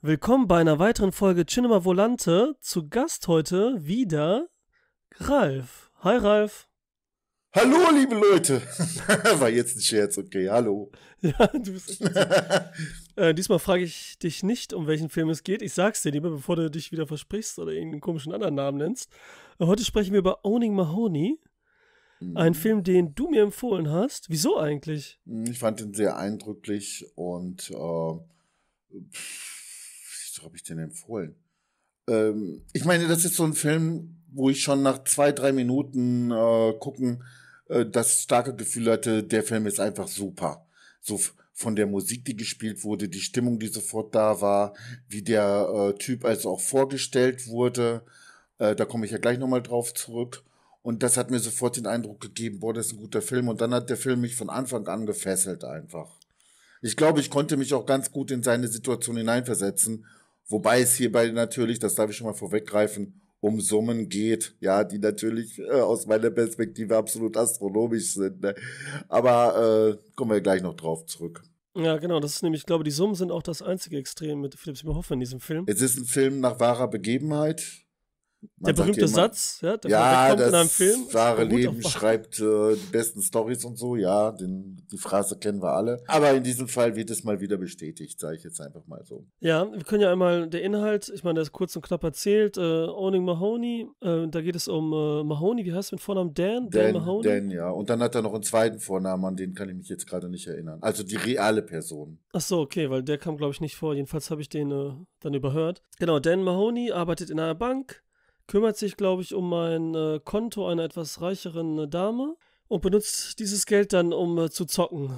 Willkommen bei einer weiteren Folge Cinema Volante. Zu Gast heute wieder Ralf. Hi Ralf. Hallo, liebe Leute. War jetzt ein Scherz, okay, hallo. Ja, du bist. äh, diesmal frage ich dich nicht, um welchen Film es geht. Ich sag's dir lieber, bevor du dich wieder versprichst oder irgendeinen komischen anderen Namen nennst. Äh, heute sprechen wir über Owning Mahoney. Mhm. Ein Film, den du mir empfohlen hast. Wieso eigentlich? Hm, ich fand ihn sehr eindrücklich und äh, pff was habe ich den empfohlen? Ähm, ich meine, das ist so ein Film, wo ich schon nach zwei, drei Minuten äh, gucken äh, das starke Gefühl hatte, der Film ist einfach super. So von der Musik, die gespielt wurde, die Stimmung, die sofort da war, wie der äh, Typ also auch vorgestellt wurde. Äh, da komme ich ja gleich nochmal drauf zurück. Und das hat mir sofort den Eindruck gegeben, boah, das ist ein guter Film. Und dann hat der Film mich von Anfang an gefesselt einfach. Ich glaube, ich konnte mich auch ganz gut in seine Situation hineinversetzen Wobei es hierbei natürlich, das darf ich schon mal vorweggreifen, um Summen geht, ja, die natürlich äh, aus meiner Perspektive absolut astronomisch sind. Ne? Aber äh, kommen wir gleich noch drauf zurück. Ja, genau, das ist nämlich, ich glaube, die Summen sind auch das einzige Extrem mit Philipp Seymour Hoffmann in diesem Film. Es ist ein Film nach wahrer Begebenheit. Man der berühmte immer, Satz, ja, der ja, kommt das in einem Film. Wahre Leben schreibt äh, die besten Stories und so, ja, den, die Phrase kennen wir alle. Aber in diesem Fall wird es mal wieder bestätigt, sage ich jetzt einfach mal so. Ja, wir können ja einmal der Inhalt, ich meine, der ist kurz und knapp erzählt. Äh, Owning Mahoney, äh, da geht es um äh, Mahoney, wie heißt mit Vornamen? Dan? Dan? Dan Mahoney? Dan, ja. Und dann hat er noch einen zweiten Vornamen, an den kann ich mich jetzt gerade nicht erinnern. Also die reale Person. Ach so, okay, weil der kam, glaube ich, nicht vor. Jedenfalls habe ich den äh, dann überhört. Genau, Dan Mahoney arbeitet in einer Bank kümmert sich, glaube ich, um mein äh, Konto einer etwas reicheren äh, Dame und benutzt dieses Geld dann, um äh, zu zocken.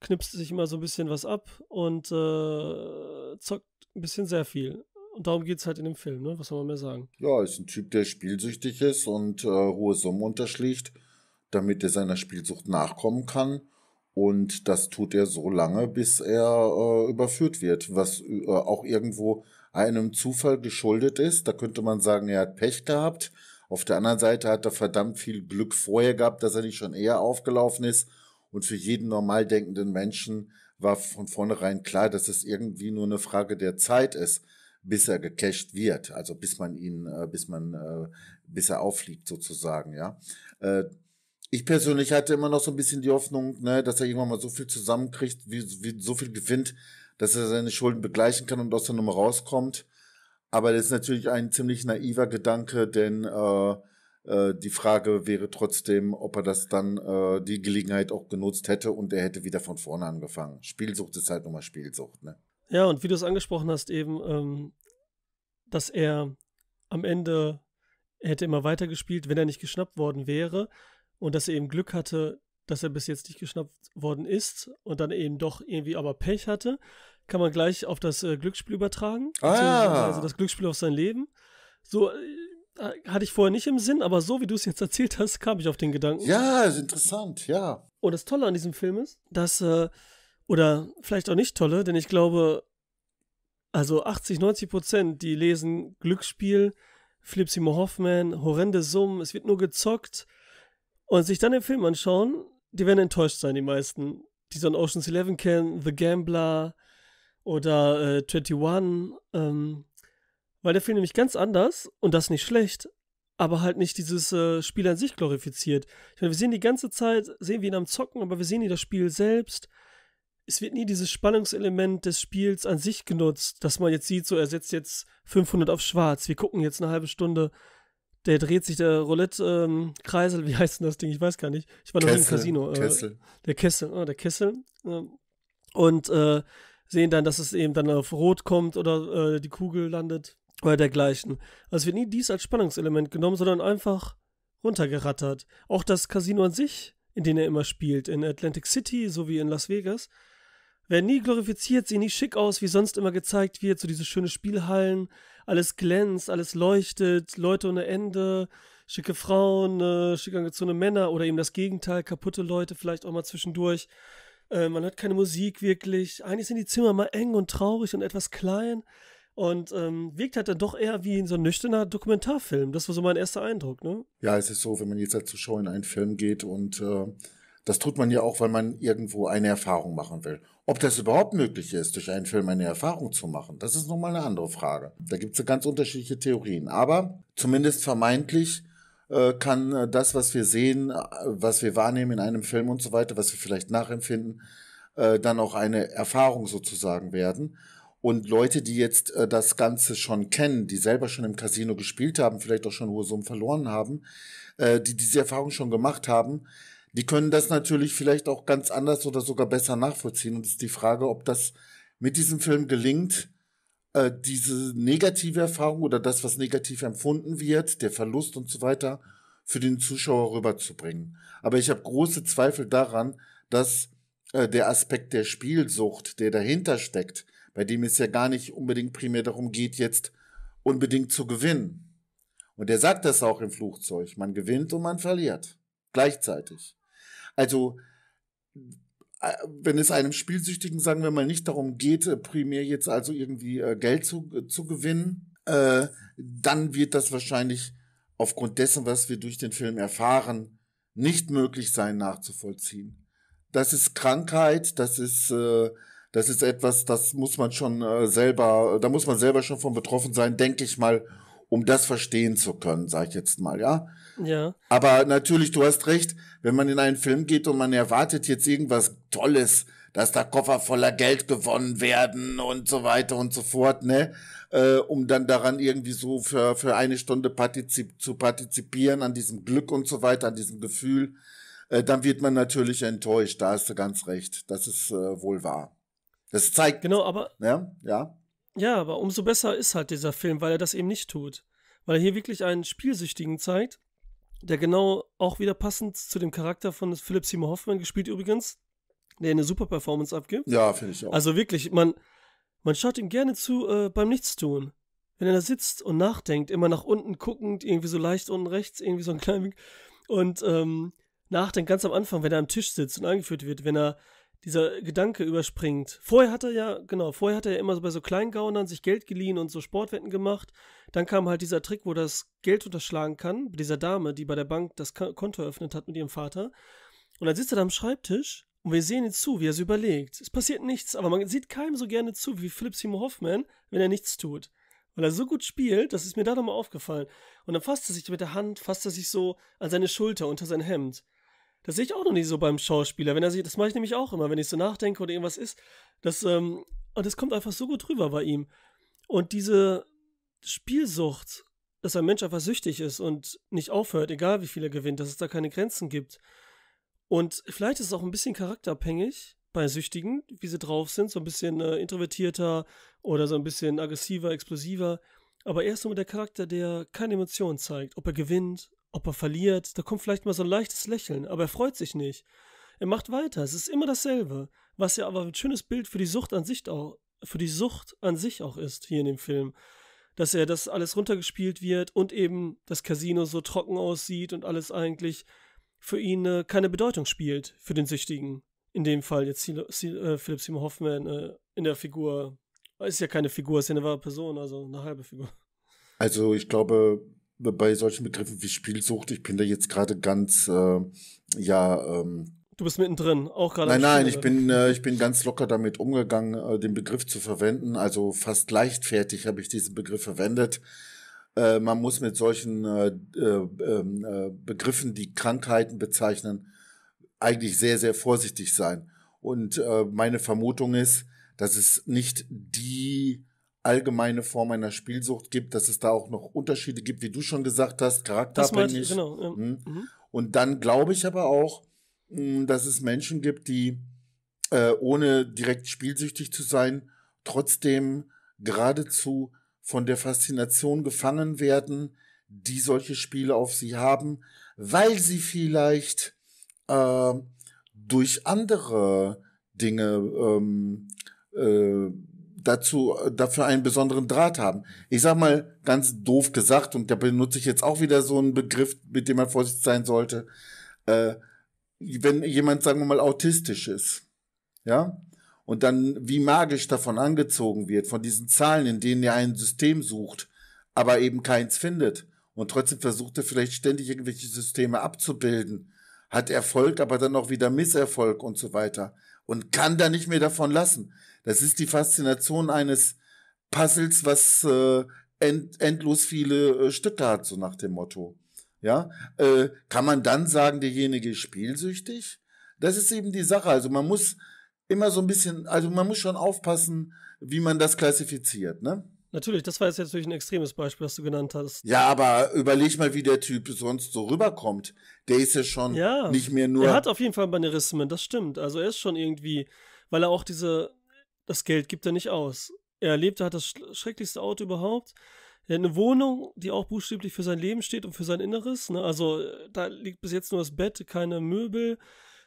Knipst sich immer so ein bisschen was ab und äh, zockt ein bisschen sehr viel. Und darum geht es halt in dem Film, ne? Was soll man mehr sagen? Ja, ist ein Typ, der spielsüchtig ist und hohe äh, Summen unterschlägt, damit er seiner Spielsucht nachkommen kann. Und das tut er so lange, bis er äh, überführt wird, was auch irgendwo einem Zufall geschuldet ist. Da könnte man sagen, er hat Pech gehabt. Auf der anderen Seite hat er verdammt viel Glück vorher gehabt, dass er nicht schon eher aufgelaufen ist. Und für jeden normal denkenden Menschen war von vornherein klar, dass es irgendwie nur eine Frage der Zeit ist, bis er gecached wird. Also bis man ihn, äh, bis man, äh, bis er auffliegt sozusagen, ja. Äh, ich persönlich hatte immer noch so ein bisschen die Hoffnung, ne, dass er irgendwann mal so viel zusammenkriegt, wie, wie so viel gewinnt, dass er seine Schulden begleichen kann und aus der Nummer rauskommt. Aber das ist natürlich ein ziemlich naiver Gedanke, denn äh, äh, die Frage wäre trotzdem, ob er das dann äh, die Gelegenheit auch genutzt hätte und er hätte wieder von vorne angefangen. Spielsucht ist halt nochmal Spielsucht, ne? Ja, und wie du es angesprochen hast, eben, ähm, dass er am Ende er hätte immer weitergespielt, wenn er nicht geschnappt worden wäre und dass er eben Glück hatte, dass er bis jetzt nicht geschnappt worden ist und dann eben doch irgendwie aber Pech hatte, kann man gleich auf das äh, Glücksspiel übertragen. Ah, ja. Also das Glücksspiel auf sein Leben. So äh, hatte ich vorher nicht im Sinn, aber so wie du es jetzt erzählt hast, kam ich auf den Gedanken. Ja, ist interessant, ja. Und das Tolle an diesem Film ist, dass, äh, oder vielleicht auch nicht Tolle, denn ich glaube, also 80, 90 Prozent, die lesen Glücksspiel, Flip Seymour Hoffman, horrende Summen, es wird nur gezockt. Und sich dann den Film anschauen, die werden enttäuscht sein, die meisten. Die so ein Ocean's Eleven kennen, The Gambler oder äh, 21. Ähm, weil der Film nämlich ganz anders und das nicht schlecht, aber halt nicht dieses äh, Spiel an sich glorifiziert. Ich meine, wir sehen die ganze Zeit, sehen wir ihn am Zocken, aber wir sehen nie das Spiel selbst. Es wird nie dieses Spannungselement des Spiels an sich genutzt, dass man jetzt sieht, so er setzt jetzt 500 auf schwarz, wir gucken jetzt eine halbe Stunde der dreht sich der Roulette-Kreisel, ähm, wie heißt denn das Ding? Ich weiß gar nicht. Ich war noch Kessel, im Casino. Äh, Kessel. Der Kessel, oh, der Kessel. Ähm, und äh, sehen dann, dass es eben dann auf Rot kommt oder äh, die Kugel landet oder dergleichen. Also wird nie dies als Spannungselement genommen, sondern einfach runtergerattert. Auch das Casino an sich, in dem er immer spielt, in Atlantic City sowie in Las Vegas, Wer nie glorifiziert, sieht nie schick aus, wie sonst immer gezeigt wird, so diese schöne Spielhallen, alles glänzt, alles leuchtet, Leute ohne Ende, schicke Frauen, äh, schick angezogene Männer oder eben das Gegenteil, kaputte Leute vielleicht auch mal zwischendurch. Äh, man hat keine Musik wirklich. Eigentlich sind die Zimmer mal eng und traurig und etwas klein und ähm, wirkt halt dann doch eher wie in so ein nüchterner Dokumentarfilm. Das war so mein erster Eindruck, ne? Ja, es ist so, wenn man jetzt als halt Zuschauer in einen Film geht und äh, das tut man ja auch, weil man irgendwo eine Erfahrung machen will. Ob das überhaupt möglich ist, durch einen Film eine Erfahrung zu machen, das ist nochmal eine andere Frage. Da gibt es ganz unterschiedliche Theorien. Aber zumindest vermeintlich äh, kann äh, das, was wir sehen, äh, was wir wahrnehmen in einem Film und so weiter, was wir vielleicht nachempfinden, äh, dann auch eine Erfahrung sozusagen werden. Und Leute, die jetzt äh, das Ganze schon kennen, die selber schon im Casino gespielt haben, vielleicht auch schon hohe Summen verloren haben, äh, die diese Erfahrung schon gemacht haben, die können das natürlich vielleicht auch ganz anders oder sogar besser nachvollziehen. Und es ist die Frage, ob das mit diesem Film gelingt, äh, diese negative Erfahrung oder das, was negativ empfunden wird, der Verlust und so weiter, für den Zuschauer rüberzubringen. Aber ich habe große Zweifel daran, dass äh, der Aspekt der Spielsucht, der dahinter steckt, bei dem es ja gar nicht unbedingt primär darum geht, jetzt unbedingt zu gewinnen. Und er sagt das auch im Flugzeug. Man gewinnt und man verliert. Gleichzeitig. Also äh, wenn es einem Spielsüchtigen, sagen wir mal, nicht darum geht, äh, primär jetzt also irgendwie äh, Geld zu, zu gewinnen, äh, dann wird das wahrscheinlich aufgrund dessen, was wir durch den Film erfahren, nicht möglich sein nachzuvollziehen. Das ist Krankheit, das ist, äh, das ist etwas, das muss man schon äh, selber, da muss man selber schon von betroffen sein, denke ich mal, um das verstehen zu können, sage ich jetzt mal, ja. Ja. Aber natürlich, du hast recht, wenn man in einen Film geht und man erwartet jetzt irgendwas Tolles, dass da Koffer voller Geld gewonnen werden und so weiter und so fort, ne? Äh, um dann daran irgendwie so für, für eine Stunde partizip zu partizipieren, an diesem Glück und so weiter, an diesem Gefühl, äh, dann wird man natürlich enttäuscht. Da hast du ganz recht. Das ist äh, wohl wahr. Das zeigt. Genau, aber. Ne? Ja. Ja, aber umso besser ist halt dieser Film, weil er das eben nicht tut. Weil er hier wirklich einen Spielsüchtigen zeigt, der genau auch wieder passend zu dem Charakter von Philipp Seymour Hoffmann gespielt übrigens, der eine super Performance abgibt. Ja, finde ich auch. Also wirklich, man, man schaut ihm gerne zu äh, beim Nichtstun. Wenn er da sitzt und nachdenkt, immer nach unten guckend, irgendwie so leicht unten rechts, irgendwie so ein klein und ähm, nachdenkt ganz am Anfang, wenn er am Tisch sitzt und angeführt wird, wenn er dieser Gedanke überspringt. Vorher hat er ja, genau, vorher hat er ja immer so bei so Kleingaunern sich Geld geliehen und so Sportwetten gemacht. Dann kam halt dieser Trick, wo er das Geld unterschlagen kann, dieser Dame, die bei der Bank das Konto eröffnet hat mit ihrem Vater. Und dann sitzt er da am Schreibtisch und wir sehen ihn zu, wie er es überlegt. Es passiert nichts, aber man sieht keinem so gerne zu wie Philipp Simon Hoffman, wenn er nichts tut. Weil er so gut spielt, das ist mir da nochmal aufgefallen. Und dann fasst er sich mit der Hand, fasst er sich so an seine Schulter unter sein Hemd das sehe ich auch noch nicht so beim Schauspieler. Wenn er sich, das mache ich nämlich auch immer, wenn ich so nachdenke oder irgendwas ist. Das, ähm, und das kommt einfach so gut rüber bei ihm. Und diese Spielsucht, dass ein Mensch einfach süchtig ist und nicht aufhört, egal wie viel er gewinnt, dass es da keine Grenzen gibt. Und vielleicht ist es auch ein bisschen charakterabhängig bei Süchtigen, wie sie drauf sind, so ein bisschen äh, introvertierter oder so ein bisschen aggressiver, explosiver. Aber er ist nur der Charakter, der keine Emotionen zeigt, ob er gewinnt ob er verliert, da kommt vielleicht mal so ein leichtes Lächeln, aber er freut sich nicht. Er macht weiter, es ist immer dasselbe, was ja aber ein schönes Bild für die Sucht an sich auch, für die Sucht an sich auch ist hier in dem Film, dass er das alles runtergespielt wird und eben das Casino so trocken aussieht und alles eigentlich für ihn äh, keine Bedeutung spielt für den Süchtigen. In dem Fall jetzt Silo, Silo, äh, Philipp Simon Hoffman äh, in der Figur ist ja keine Figur, ist ja eine wahre Person, also eine halbe Figur. Also ich glaube, bei solchen Begriffen wie Spielsucht, ich bin da jetzt gerade ganz, äh, ja, ähm, Du bist mittendrin, auch gerade. Nein, nein, ich bin, äh, ich bin ganz locker damit umgegangen, äh, den Begriff zu verwenden. Also fast leichtfertig habe ich diesen Begriff verwendet. Äh, man muss mit solchen äh, äh, ähm, äh, Begriffen, die Krankheiten bezeichnen, eigentlich sehr, sehr vorsichtig sein. Und äh, meine Vermutung ist, dass es nicht die allgemeine Form einer Spielsucht gibt, dass es da auch noch Unterschiede gibt, wie du schon gesagt hast, charakterabhängig. Genau, ja. mhm. Mhm. Und dann glaube ich aber auch, hm, dass es Menschen gibt, die äh, ohne direkt spielsüchtig zu sein, trotzdem geradezu von der Faszination gefangen werden, die solche Spiele auf sie haben, weil sie vielleicht äh, durch andere Dinge ähm, äh, dazu, äh, dafür einen besonderen Draht haben. Ich sag mal ganz doof gesagt, und da benutze ich jetzt auch wieder so einen Begriff, mit dem man vorsichtig sein sollte, äh, wenn jemand, sagen wir mal, autistisch ist, ja, und dann wie magisch davon angezogen wird, von diesen Zahlen, in denen er ein System sucht, aber eben keins findet und trotzdem versucht er vielleicht ständig irgendwelche Systeme abzubilden, hat Erfolg, aber dann auch wieder Misserfolg und so weiter und kann da nicht mehr davon lassen. Das ist die Faszination eines Puzzles, was äh, end, endlos viele äh, Stücke hat, so nach dem Motto. Ja, äh, kann man dann sagen, derjenige ist spielsüchtig? Das ist eben die Sache. Also man muss immer so ein bisschen, also man muss schon aufpassen, wie man das klassifiziert, ne? Natürlich, das war jetzt natürlich ein extremes Beispiel, was du genannt hast. Ja, aber überleg mal, wie der Typ sonst so rüberkommt. Der ist ja schon ja, nicht mehr nur. Er hat auf jeden Fall Manierismen, das stimmt. Also er ist schon irgendwie, weil er auch diese, das Geld gibt er nicht aus. Er lebt, er hat das schrecklichste Auto überhaupt. Er hat eine Wohnung, die auch buchstäblich für sein Leben steht und für sein Inneres. Ne? Also äh, da liegt bis jetzt nur das Bett, keine Möbel.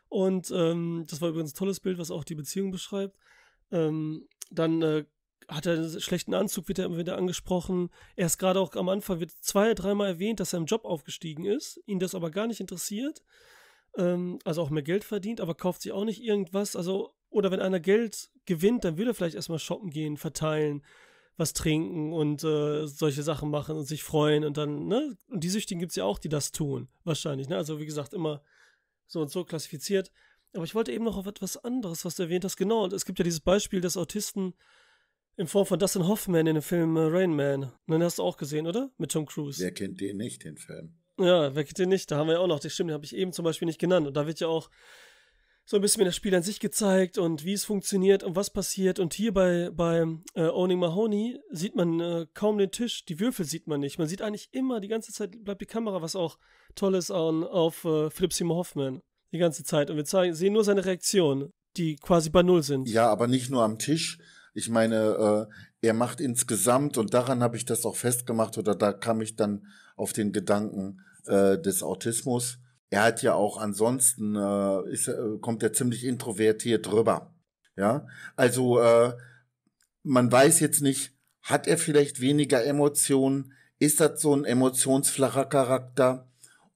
Und ähm, das war übrigens ein tolles Bild, was auch die Beziehung beschreibt. Ähm, dann äh, hat er einen schlechten Anzug, wird er immer wieder angesprochen. Er ist gerade auch am Anfang, wird zwei, dreimal erwähnt, dass er im Job aufgestiegen ist, ihn das aber gar nicht interessiert. Ähm, also auch mehr Geld verdient, aber kauft sich auch nicht irgendwas. Also, oder wenn einer Geld gewinnt, dann will er vielleicht erstmal shoppen gehen, verteilen, was trinken und äh, solche Sachen machen und sich freuen und dann, ne? Und die Süchtigen gibt es ja auch, die das tun, wahrscheinlich, ne? Also, wie gesagt, immer so und so klassifiziert. Aber ich wollte eben noch auf etwas anderes, was du erwähnt hast. Genau, es gibt ja dieses Beispiel, dass Autisten in Form von Dustin Hoffman in dem Film äh, Rain Man. Den hast du auch gesehen, oder? Mit Tom Cruise. Wer kennt den nicht, den Film? Ja, wer kennt den nicht? Da haben wir ja auch noch, den stimmt, den habe ich eben zum Beispiel nicht genannt. Und da wird ja auch so ein bisschen das Spiel an sich gezeigt und wie es funktioniert und was passiert. Und hier bei, bei äh, Owning Mahoney sieht man äh, kaum den Tisch, die Würfel sieht man nicht. Man sieht eigentlich immer, die ganze Zeit bleibt die Kamera, was auch toll ist, an, auf äh, Philip Seymour Hoffman. Die ganze Zeit. Und wir zeigen, sehen nur seine Reaktionen, die quasi bei Null sind. Ja, aber nicht nur am Tisch, ich meine, äh, er macht insgesamt, und daran habe ich das auch festgemacht, oder da kam ich dann auf den Gedanken äh, des Autismus. Er hat ja auch ansonsten, äh, ist, äh, kommt er ziemlich introvertiert rüber. Ja, also äh, man weiß jetzt nicht, hat er vielleicht weniger Emotionen? Ist das so ein emotionsflacher Charakter?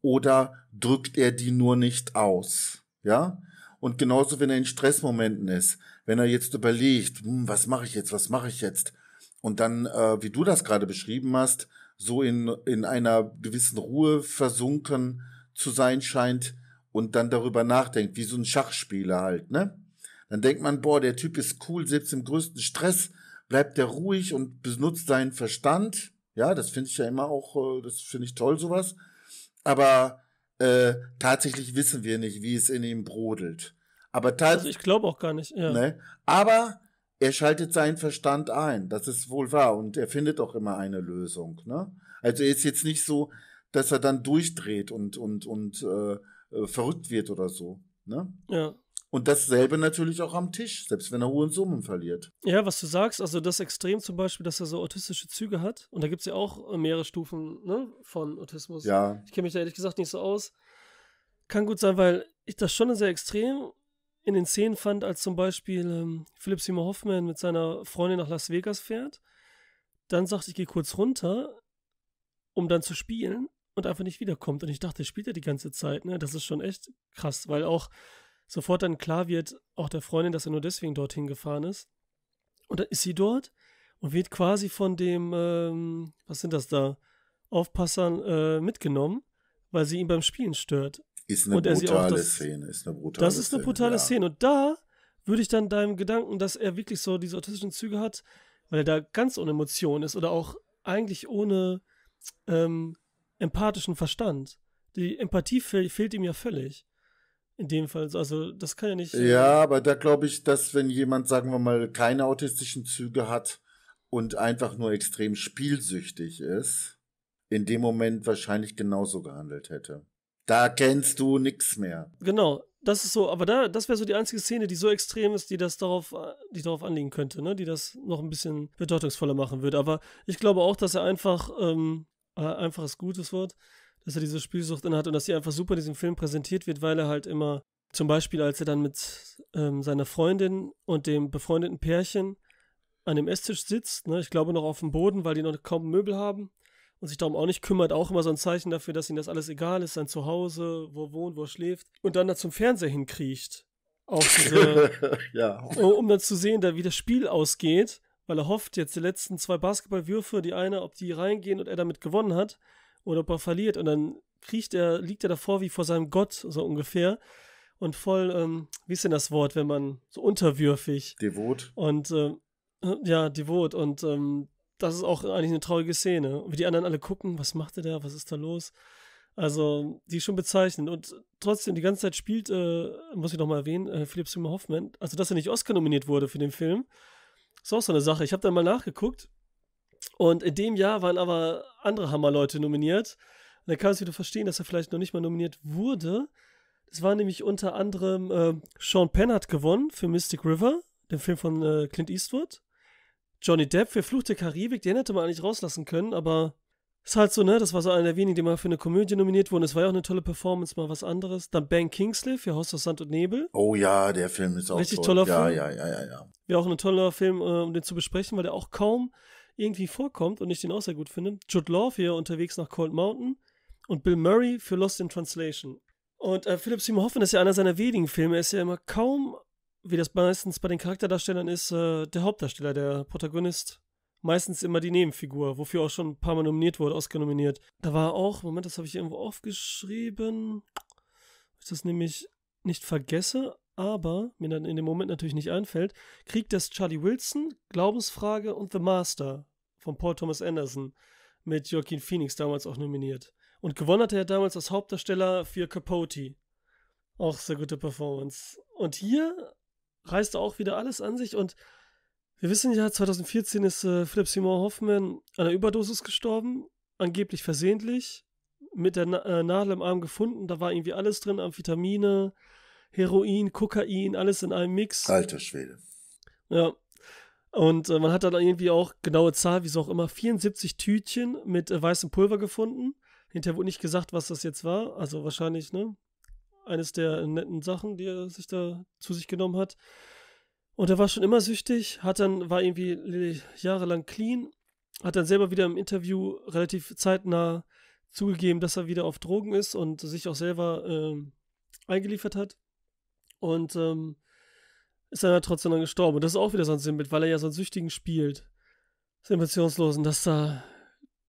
Oder drückt er die nur nicht aus? Ja? Und genauso, wenn er in Stressmomenten ist wenn er jetzt überlegt, hm, was mache ich jetzt, was mache ich jetzt, und dann, äh, wie du das gerade beschrieben hast, so in, in einer gewissen Ruhe versunken zu sein scheint und dann darüber nachdenkt, wie so ein Schachspieler halt, ne? Dann denkt man, boah, der Typ ist cool, selbst im größten Stress bleibt er ruhig und benutzt seinen Verstand. Ja, das finde ich ja immer auch, äh, das finde ich toll, sowas. Aber äh, tatsächlich wissen wir nicht, wie es in ihm brodelt. Aber also ich glaube auch gar nicht. Ja. Ne? Aber er schaltet seinen Verstand ein. Das ist wohl wahr. Und er findet auch immer eine Lösung. Ne? Also er ist jetzt nicht so, dass er dann durchdreht und, und, und äh, äh verrückt wird oder so. Ne? Ja. Und dasselbe natürlich auch am Tisch, selbst wenn er hohen Summen verliert. Ja, was du sagst, also das Extrem zum Beispiel, dass er so autistische Züge hat. Und da gibt es ja auch äh, mehrere Stufen ne, von Autismus. Ja. Ich kenne mich da ehrlich gesagt nicht so aus. Kann gut sein, weil ich das schon sehr extrem in den Szenen fand, als zum Beispiel ähm, Philipp Simon Hoffman mit seiner Freundin nach Las Vegas fährt. Dann sagt, ich gehe kurz runter, um dann zu spielen und einfach nicht wiederkommt. Und ich dachte, spielt er die ganze Zeit. Ne? Das ist schon echt krass, weil auch sofort dann klar wird, auch der Freundin, dass er nur deswegen dorthin gefahren ist. Und dann ist sie dort und wird quasi von dem, ähm, was sind das da, Aufpassern äh, mitgenommen, weil sie ihn beim Spielen stört. Ist eine brutale das, Szene. Ist eine brutale das ist eine brutale Szene. Ja. Und da würde ich dann deinem Gedanken, dass er wirklich so diese autistischen Züge hat, weil er da ganz ohne Emotion ist oder auch eigentlich ohne ähm, empathischen Verstand. Die Empathie fehl, fehlt ihm ja völlig. In dem Fall, also das kann ja nicht. Äh, ja, aber da glaube ich, dass wenn jemand, sagen wir mal, keine autistischen Züge hat und einfach nur extrem spielsüchtig ist, in dem Moment wahrscheinlich genauso gehandelt hätte. Da kennst du nichts mehr. Genau, das ist so, aber da, das wäre so die einzige Szene, die so extrem ist, die das darauf, äh, die darauf anlegen könnte, ne? Die das noch ein bisschen bedeutungsvoller machen würde. Aber ich glaube auch, dass er einfach, ähm, äh, einfach ist gutes Wort, dass er diese Spielsucht innehat und dass sie einfach super in diesem Film präsentiert wird, weil er halt immer, zum Beispiel, als er dann mit ähm, seiner Freundin und dem befreundeten Pärchen an dem Esstisch sitzt, ne? Ich glaube noch auf dem Boden, weil die noch kaum Möbel haben und sich darum auch nicht kümmert, auch immer so ein Zeichen dafür, dass ihm das alles egal ist, sein Zuhause, wo er wohnt, wo er schläft und dann da zum Fernseher hinkriecht. Auf diese, ja. um, dann zu sehen, da wie das Spiel ausgeht, weil er hofft, jetzt die letzten zwei Basketballwürfe, die eine, ob die reingehen und er damit gewonnen hat oder ob er verliert und dann kriecht er, liegt er davor wie vor seinem Gott, so ungefähr und voll, ähm, wie ist denn das Wort, wenn man so unterwürfig. Devot. Und äh, ja, devot und ähm, das ist auch eigentlich eine traurige Szene. wie die anderen alle gucken, was macht er da, was ist da los? Also, die ist schon bezeichnend. Und trotzdem, die ganze Zeit spielt, äh, muss ich nochmal erwähnen, äh, Philipp Seymour Hoffman, also dass er nicht Oscar nominiert wurde für den Film, ist auch so eine Sache. Ich habe dann mal nachgeguckt und in dem Jahr waren aber andere Hammerleute nominiert. Und da kann ich wieder verstehen, dass er vielleicht noch nicht mal nominiert wurde. Das war nämlich unter anderem äh, Sean Penn hat gewonnen für Mystic River, den Film von äh, Clint Eastwood. Johnny Depp, für Verfluchte Karibik, den hätte man eigentlich rauslassen können, aber ist halt so, ne? Das war so einer der wenigen, die mal für eine Komödie nominiert wurden. Es war ja auch eine tolle Performance, mal was anderes. Dann Ben Kingsley für Haus aus Sand und Nebel. Oh ja, der Film ist auch Richtig toll. toller ja, Film. Ja, ja, ja, ja. Wäre auch ein toller Film, äh, um den zu besprechen, weil der auch kaum irgendwie vorkommt und ich den auch sehr gut finde. Jude Law für Unterwegs nach Cold Mountain und Bill Murray für Lost in Translation. Und äh, Philip Simon Hoffman ist ja einer seiner wenigen Filme. Er ist ja immer kaum wie das meistens bei den Charakterdarstellern ist, äh, der Hauptdarsteller, der Protagonist, meistens immer die Nebenfigur, wofür auch schon ein paar Mal nominiert wurde, ausgenominiert. Da war auch, Moment, das habe ich irgendwo aufgeschrieben. Ich das nämlich nicht vergesse, aber mir dann in dem Moment natürlich nicht einfällt. Krieg des Charlie Wilson, Glaubensfrage und The Master von Paul Thomas Anderson mit Joaquin Phoenix damals auch nominiert. Und gewonnen hatte er damals als Hauptdarsteller für Capote. Auch sehr gute Performance. Und hier reißt auch wieder alles an sich und wir wissen ja, 2014 ist äh, Philipp Simon Hoffman an einer Überdosis gestorben, angeblich versehentlich, mit der Na äh, Nadel im Arm gefunden. Da war irgendwie alles drin, Amphetamine, Heroin, Kokain, alles in einem Mix. Alter Schwede. Ja. Und äh, man hat dann irgendwie auch genaue Zahl, wie es auch immer, 74 Tütchen mit äh, weißem Pulver gefunden. Hinterher wurde nicht gesagt, was das jetzt war. Also wahrscheinlich, ne? eines der netten Sachen, die er sich da zu sich genommen hat. Und er war schon immer süchtig, hat dann, war irgendwie jahrelang clean, hat dann selber wieder im Interview relativ zeitnah zugegeben, dass er wieder auf Drogen ist und sich auch selber ähm, eingeliefert hat. Und ähm, ist dann halt trotzdem dann gestorben. Und das ist auch wieder so ein Sinnbild, weil er ja so einen Süchtigen spielt. Simulationslosen, dass da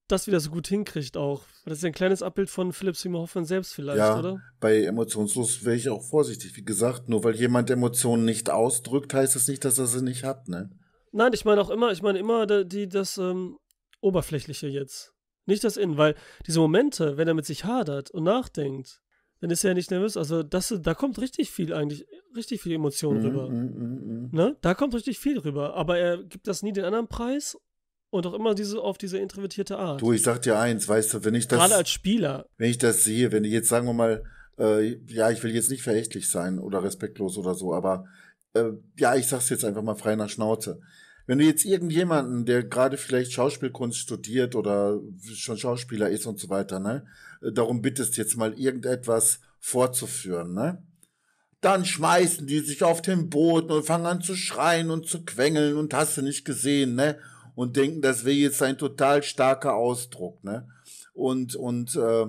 das wieder so gut hinkriegt auch. Das ist ja ein kleines Abbild von Philipp Simon Hoffmann selbst vielleicht, ja, oder? Bei emotionslos wäre ich auch vorsichtig. Wie gesagt, nur weil jemand Emotionen nicht ausdrückt, heißt das nicht, dass er sie nicht hat, ne? Nein, ich meine auch immer, ich meine immer die, das ähm, Oberflächliche jetzt. Nicht das Innen, weil diese Momente, wenn er mit sich hadert und nachdenkt, dann ist er ja nicht nervös. Also das, da kommt richtig viel eigentlich, richtig viel Emotion mhm, rüber. Mm, mm, mm, ne? Da kommt richtig viel rüber. Aber er gibt das nie den anderen Preis und auch immer diese auf diese introvertierte Art. Du, ich sag dir eins, weißt du, wenn ich das. Gerade als Spieler. Wenn ich das sehe, wenn ich jetzt, sagen wir mal, äh, ja, ich will jetzt nicht verächtlich sein oder respektlos oder so, aber äh, ja, ich sag's jetzt einfach mal frei nach Schnauze. Wenn du jetzt irgendjemanden, der gerade vielleicht Schauspielkunst studiert oder schon Schauspieler ist und so weiter, ne, äh, darum bittest jetzt mal irgendetwas vorzuführen, ne? Dann schmeißen die sich auf den Boden und fangen an zu schreien und zu quengeln und hast du nicht gesehen, ne? und denken, das wäre jetzt ein total starker Ausdruck, ne? Und, und äh,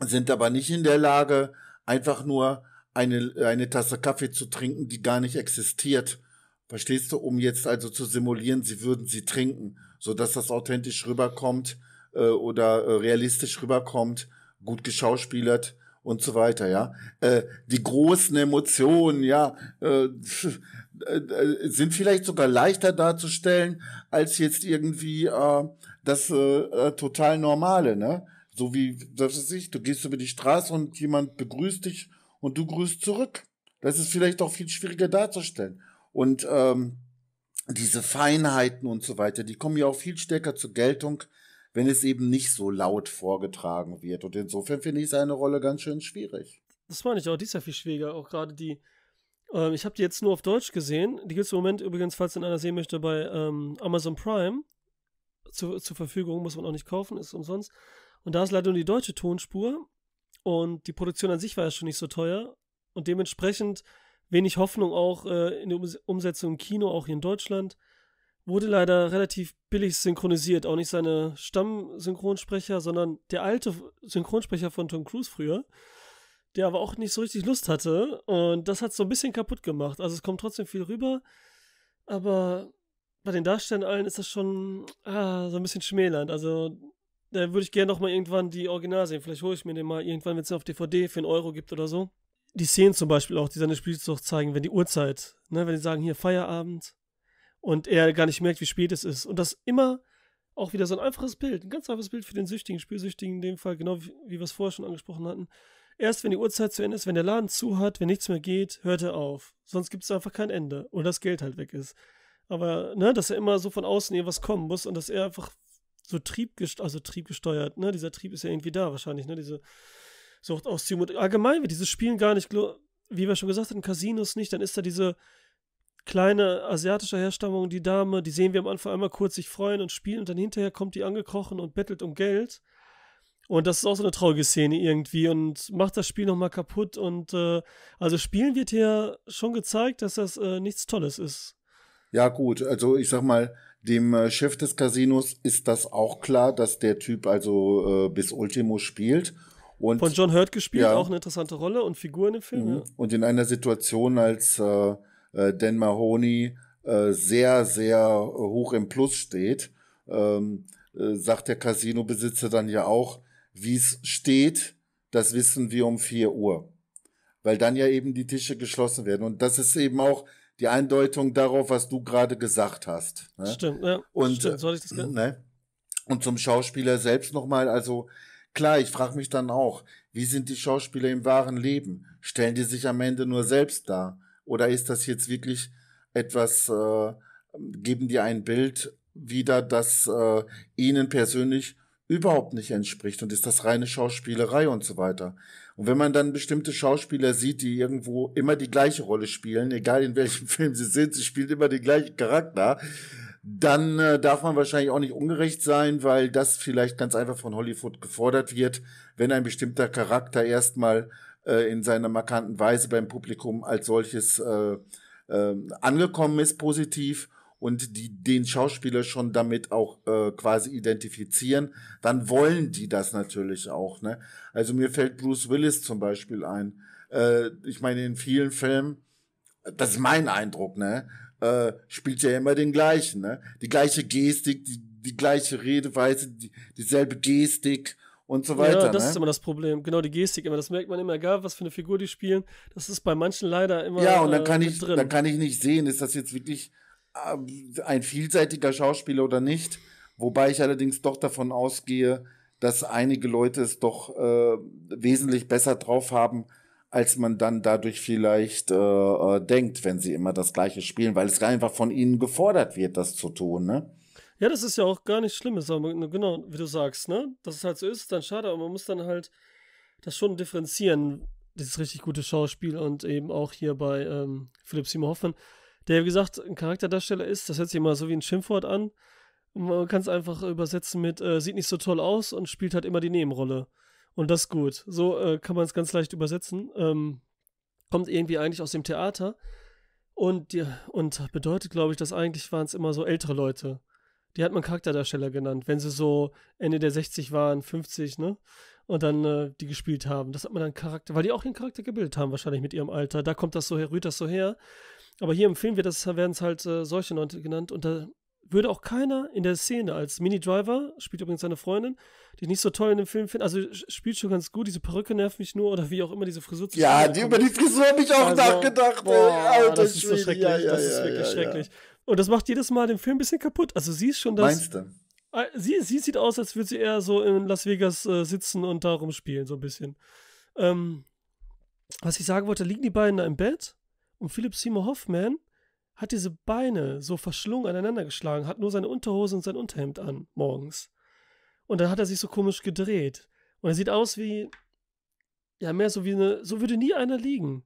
sind aber nicht in der Lage, einfach nur eine, eine Tasse Kaffee zu trinken, die gar nicht existiert. Verstehst du, um jetzt also zu simulieren, sie würden sie trinken, so dass das authentisch rüberkommt äh, oder äh, realistisch rüberkommt, gut geschauspielert und so weiter, ja. Äh, die großen Emotionen, ja, äh, äh, sind vielleicht sogar leichter darzustellen als jetzt irgendwie äh, das äh, äh total normale, ne? So wie, das ist ich, du gehst über die Straße und jemand begrüßt dich und du grüßt zurück. Das ist vielleicht auch viel schwieriger darzustellen. Und ähm, diese Feinheiten und so weiter, die kommen ja auch viel stärker zur Geltung, wenn es eben nicht so laut vorgetragen wird. Und insofern finde ich seine Rolle ganz schön schwierig. Das meine ich auch, die ist ja viel schwieriger, auch gerade die, ähm, ich habe die jetzt nur auf Deutsch gesehen. Die gibt es im Moment übrigens, falls ihn einer sehen möchte, bei ähm, Amazon Prime zu, zur Verfügung. Muss man auch nicht kaufen, ist umsonst. Und da ist leider nur die deutsche Tonspur. Und die Produktion an sich war ja schon nicht so teuer. Und dementsprechend wenig Hoffnung auch äh, in der Umsetzung im Kino, auch hier in Deutschland. Wurde leider relativ billig synchronisiert. Auch nicht seine Stammsynchronsprecher, sondern der alte Synchronsprecher von Tom Cruise früher der aber auch nicht so richtig Lust hatte. Und das hat so ein bisschen kaputt gemacht. Also es kommt trotzdem viel rüber, aber bei den Darstellern allen ist das schon ah, so ein bisschen schmälernd. Also da würde ich gerne noch mal irgendwann die Original sehen. Vielleicht hole ich mir den mal irgendwann, wenn es auf DVD für einen Euro gibt oder so. Die Szenen zum Beispiel auch, die seine Spielzug zeigen, wenn die Uhrzeit, ne, wenn die sagen, hier Feierabend und er gar nicht merkt, wie spät es ist. Und das immer auch wieder so ein einfaches Bild, ein ganz einfaches Bild für den Süchtigen, Spielsüchtigen in dem Fall, genau wie, wie wir es vorher schon angesprochen hatten. Erst wenn die Uhrzeit zu Ende ist, wenn der Laden zu hat, wenn nichts mehr geht, hört er auf. Sonst gibt es einfach kein Ende. Oder das Geld halt weg ist. Aber, ne, dass er immer so von außen irgendwas kommen muss und dass er einfach so triebgesteuert, also triebgesteuert, ne, dieser Trieb ist ja irgendwie da wahrscheinlich, ne, diese Sucht aus Und allgemein wird dieses Spielen gar nicht, wie wir schon gesagt hatten, Casinos nicht, dann ist da diese kleine asiatische Herstammung, die Dame, die sehen wir am Anfang einmal kurz sich freuen und spielen und dann hinterher kommt die angekrochen und bettelt um Geld. Und das ist auch so eine traurige Szene irgendwie und macht das Spiel nochmal kaputt. Und äh, also Spielen wird hier schon gezeigt, dass das äh, nichts Tolles ist. Ja, gut, also ich sag mal, dem äh, Chef des Casinos ist das auch klar, dass der Typ also äh, bis Ultimo spielt. Und, Von John Hurt gespielt, ja. auch eine interessante Rolle und Figur in dem Film. Mhm. Ja. Und in einer Situation, als äh, äh Dan Mahoney äh, sehr, sehr hoch im Plus steht, ähm, äh, sagt der Casino-Besitzer dann ja auch, wie es steht, das wissen wir um 4 Uhr, weil dann ja eben die Tische geschlossen werden. Und das ist eben auch die Eindeutung darauf, was du gerade gesagt hast. Ne? Stimmt, ja. Und, Stimmt, soll ich das gerne? Ne? Und zum Schauspieler selbst nochmal, also klar, ich frage mich dann auch, wie sind die Schauspieler im wahren Leben? Stellen die sich am Ende nur selbst dar? Oder ist das jetzt wirklich etwas, äh, geben die ein Bild wieder, das äh, ihnen persönlich überhaupt nicht entspricht und ist das reine Schauspielerei und so weiter. Und wenn man dann bestimmte Schauspieler sieht, die irgendwo immer die gleiche Rolle spielen, egal in welchem Film sie sind, sie spielen immer den gleichen Charakter, dann äh, darf man wahrscheinlich auch nicht ungerecht sein, weil das vielleicht ganz einfach von Hollywood gefordert wird, wenn ein bestimmter Charakter erstmal äh, in seiner markanten Weise beim Publikum als solches äh, ähm, angekommen ist, positiv und die den Schauspieler schon damit auch äh, quasi identifizieren, dann wollen die das natürlich auch. Ne? Also mir fällt Bruce Willis zum Beispiel ein. Äh, ich meine, in vielen Filmen, das ist mein Eindruck, ne? Äh, spielt ja immer den gleichen, ne? Die gleiche Gestik, die, die gleiche Redeweise, die, dieselbe Gestik und so weiter. Ja, das ne? ist immer das Problem. Genau, die Gestik immer. Das merkt man immer, egal was für eine Figur die spielen. Das ist bei manchen leider immer. Ja, und dann kann äh, ich, drin. dann kann ich nicht sehen, ist das jetzt wirklich ähm, ein vielseitiger Schauspieler oder nicht. Wobei ich allerdings doch davon ausgehe, dass einige Leute es doch äh, wesentlich besser drauf haben, als man dann dadurch vielleicht äh, äh denkt, wenn sie immer das Gleiche spielen, weil es einfach von ihnen gefordert wird, das zu tun, ne? Ja, das ist ja auch gar nicht schlimm, genau, wie du sagst, ne? Dass es halt so ist, dann schade, aber man muss dann halt das schon differenzieren, dieses richtig gute Schauspiel und eben auch hier bei ähm, Philipp Simon Hoffmann der, wie gesagt, ein Charakterdarsteller ist. Das hört sich immer so wie ein Schimpfwort an. Man kann es einfach übersetzen mit, äh, sieht nicht so toll aus und spielt halt immer die Nebenrolle. Und das ist gut. So äh, kann man es ganz leicht übersetzen. Ähm, kommt irgendwie eigentlich aus dem Theater. Und, die, und bedeutet, glaube ich, dass eigentlich waren es immer so ältere Leute. Die hat man Charakterdarsteller genannt, wenn sie so Ende der 60 waren, 50, ne? Und dann äh, die gespielt haben. Das hat man dann Charakter, weil die auch ihren Charakter gebildet haben, wahrscheinlich mit ihrem Alter. Da kommt das so her, rührt das so her. Aber hier im Film werden es halt äh, solche Leute genannt und da würde auch keiner in der Szene als Mini-Driver, spielt übrigens seine Freundin, die ich nicht so toll in dem Film finde, also spielt schon ganz gut, diese Perücke nervt mich nur oder wie auch immer diese Frisur zu Ja, die, über die Frisur habe ich auch also, nachgedacht. Boah, Alter, das ist so schrecklich, ja, ja, das ist ja, wirklich schrecklich. Und das macht jedes Mal den Film ein bisschen kaputt. Also sie ist schon das... Meinst du? Ah, sie, sie sieht aus, als würde sie eher so in Las Vegas äh, sitzen und da rumspielen, so ein bisschen. Ähm, was ich sagen wollte, liegen die beiden da im Bett und Philipp Seymour Hoffman hat diese Beine so verschlungen aneinander geschlagen, hat nur seine Unterhose und sein Unterhemd an morgens. Und dann hat er sich so komisch gedreht. Und er sieht aus wie, ja, mehr so wie eine, so würde nie einer liegen.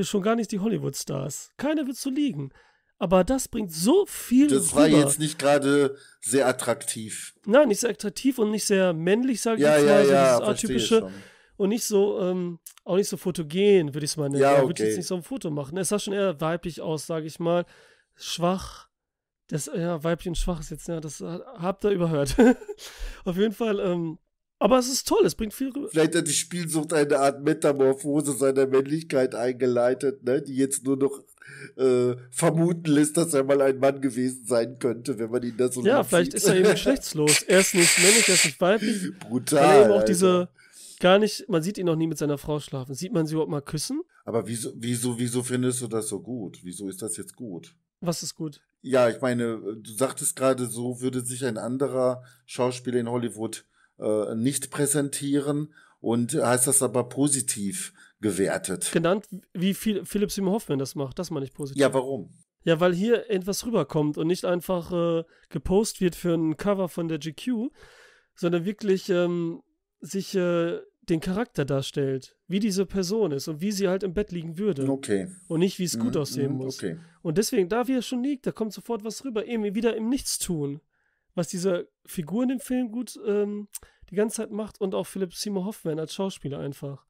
Schon gar nicht die Hollywood-Stars. Keiner wird so liegen. Aber das bringt so viel. Das war rüber. jetzt nicht gerade sehr attraktiv. Nein, nicht sehr attraktiv und nicht sehr männlich, sage ich ja, mal. Ja, so ja, dieses archetypische und nicht so, ähm, auch nicht so fotogen, würde ich es mal nennen. Ja, okay. würde jetzt nicht so ein Foto machen. Es sah schon eher weiblich aus, sage ich mal. Schwach. Das, ja, weiblich und schwach ist jetzt, ja, das äh, habt ihr überhört. Auf jeden Fall, ähm, aber es ist toll, es bringt viel rüber. Vielleicht hat die Spielsucht eine Art Metamorphose seiner Männlichkeit eingeleitet, ne? die jetzt nur noch äh, vermuten lässt, dass er mal ein Mann gewesen sein könnte, wenn man ihn da so Ja, vielleicht sieht. ist er eben geschlechtslos. Er ist nicht männlich, er ist nicht weiblich. Brutal. Weil er eben auch Alter. diese gar nicht, man sieht ihn noch nie mit seiner Frau schlafen. Sieht man sie überhaupt mal küssen? Aber wieso, wieso, wieso findest du das so gut? Wieso ist das jetzt gut? Was ist gut? Ja, ich meine, äh, du sagtest gerade, so würde sich ein anderer Schauspieler in Hollywood äh, nicht präsentieren und heißt das aber positiv gewertet. Genannt, wie viel, Philipp Simon Hoffmann das macht, das meine ich positiv. Ja, warum? Ja, weil hier etwas rüberkommt und nicht einfach äh, gepostet wird für ein Cover von der GQ, sondern wirklich ähm, sich äh, den Charakter darstellt, wie diese Person ist und wie sie halt im Bett liegen würde. Okay. Und nicht, wie es gut mhm, aussehen mhm, muss. Okay. Und deswegen, da wie er schon liegt, da kommt sofort was rüber, eben wieder im Nichtstun. Was diese Figur in dem Film gut ähm, die ganze Zeit macht und auch Philipp Seymour Hoffman als Schauspieler einfach.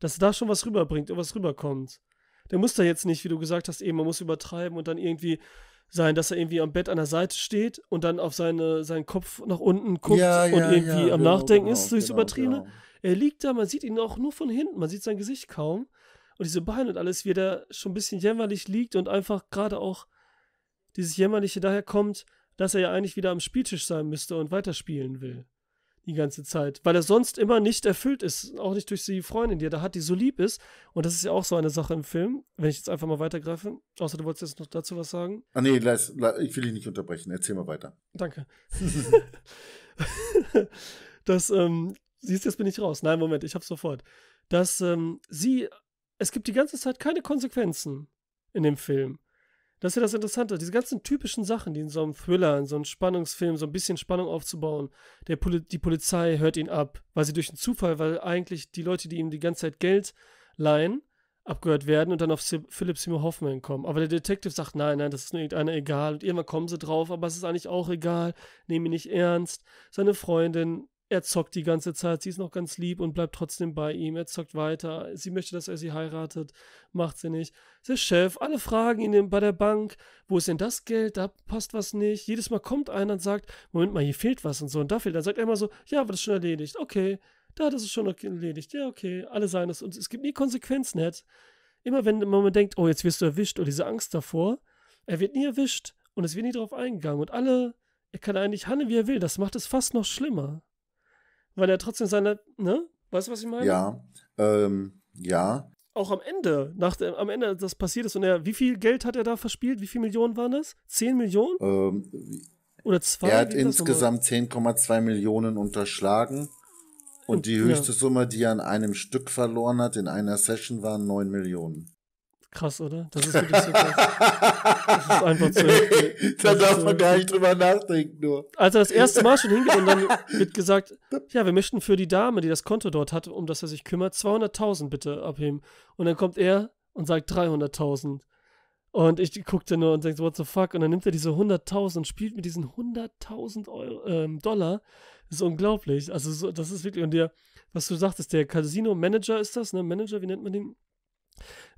Dass er da schon was rüberbringt und was rüberkommt. Der muss da jetzt nicht, wie du gesagt hast, eben, man muss übertreiben und dann irgendwie sein, dass er irgendwie am Bett an der Seite steht und dann auf seine, seinen Kopf nach unten guckt ja, ja, und irgendwie ja, am genau, Nachdenken genau, ist durchs genau, Übertriebene. Genau. Er liegt da, man sieht ihn auch nur von hinten, man sieht sein Gesicht kaum. Und diese Beine und alles, wie er da schon ein bisschen jämmerlich liegt und einfach gerade auch dieses Jämmerliche daher kommt, dass er ja eigentlich wieder am Spieltisch sein müsste und weiterspielen will. Die ganze Zeit. Weil er sonst immer nicht erfüllt ist. Auch nicht durch die Freundin, die er da hat, die so lieb ist. Und das ist ja auch so eine Sache im Film, wenn ich jetzt einfach mal weitergreife. Außer du wolltest jetzt noch dazu was sagen. Ah, nee, lass, lass, ich will dich nicht unterbrechen. Erzähl mal weiter. Danke. das, ähm, Siehst, du, jetzt bin ich raus. Nein, Moment, ich hab's sofort. Dass ähm, sie, es gibt die ganze Zeit keine Konsequenzen in dem Film. Das ist ja das Interessante. Diese ganzen typischen Sachen, die in so einem Thriller, in so einem Spannungsfilm, so ein bisschen Spannung aufzubauen. Der Poli die Polizei hört ihn ab, weil sie durch einen Zufall, weil eigentlich die Leute, die ihm die ganze Zeit Geld leihen, abgehört werden und dann auf Philip Seymour Hoffman kommen. Aber der Detective sagt, nein, nein, das ist nur irgendeiner egal. Und irgendwann kommen sie drauf, aber es ist eigentlich auch egal. Nehmen ihn nicht ernst. Seine Freundin er zockt die ganze Zeit, sie ist noch ganz lieb und bleibt trotzdem bei ihm, er zockt weiter, sie möchte, dass er sie heiratet, macht sie nicht. Der Chef, alle fragen ihn bei der Bank, wo ist denn das Geld, da passt was nicht. Jedes Mal kommt einer und sagt, Moment mal, hier fehlt was und so und da fehlt, dann sagt er immer so, ja, aber das ist schon erledigt, okay, da, das ist schon erledigt, ja, okay, alle seien es. und es gibt nie Konsequenzen, Ned. Immer wenn man denkt, oh, jetzt wirst du erwischt oder diese Angst davor, er wird nie erwischt und es wird nie darauf eingegangen und alle, er kann eigentlich handeln, wie er will, das macht es fast noch schlimmer weil er trotzdem seine, ne? Weißt du, was ich meine? Ja, ähm, ja. Auch am Ende, nach dem, am Ende, das passiert ist und er, wie viel Geld hat er da verspielt? Wie viele Millionen waren das? Zehn Millionen? Ähm, Oder zwei? Er hat insgesamt 10,2 Millionen unterschlagen. Und die höchste ja. Summe, die er an einem Stück verloren hat, in einer Session, waren 9 Millionen krass, oder? Das ist wirklich so krass. das ist einfach zu heftig. da darf man gar nicht drüber nachdenken, nur. Als er das erste Mal schon hingeht und dann wird gesagt, ja, wir möchten für die Dame, die das Konto dort hat, um das er sich kümmert, 200.000 bitte abheben. Und dann kommt er und sagt 300.000. Und ich guckte nur und denke, what the fuck? Und dann nimmt er diese 100.000 und spielt mit diesen 100.000 ähm, Dollar. Das ist unglaublich. Also, so, das ist wirklich. Und der, was du sagtest, der Casino-Manager ist das, ne? Manager, wie nennt man den?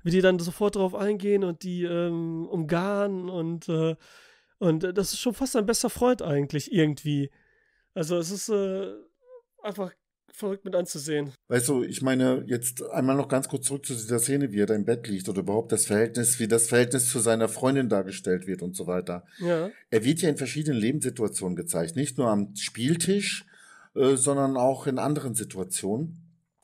wie die dann sofort darauf eingehen und die ähm, umgarnen und, äh, und äh, das ist schon fast ein bester Freund eigentlich irgendwie. Also es ist äh, einfach verrückt mit anzusehen. Weißt du, ich meine, jetzt einmal noch ganz kurz zurück zu dieser Szene, wie er da im Bett liegt oder überhaupt das Verhältnis, wie das Verhältnis zu seiner Freundin dargestellt wird und so weiter. Ja. Er wird ja in verschiedenen Lebenssituationen gezeigt, nicht nur am Spieltisch, äh, sondern auch in anderen Situationen.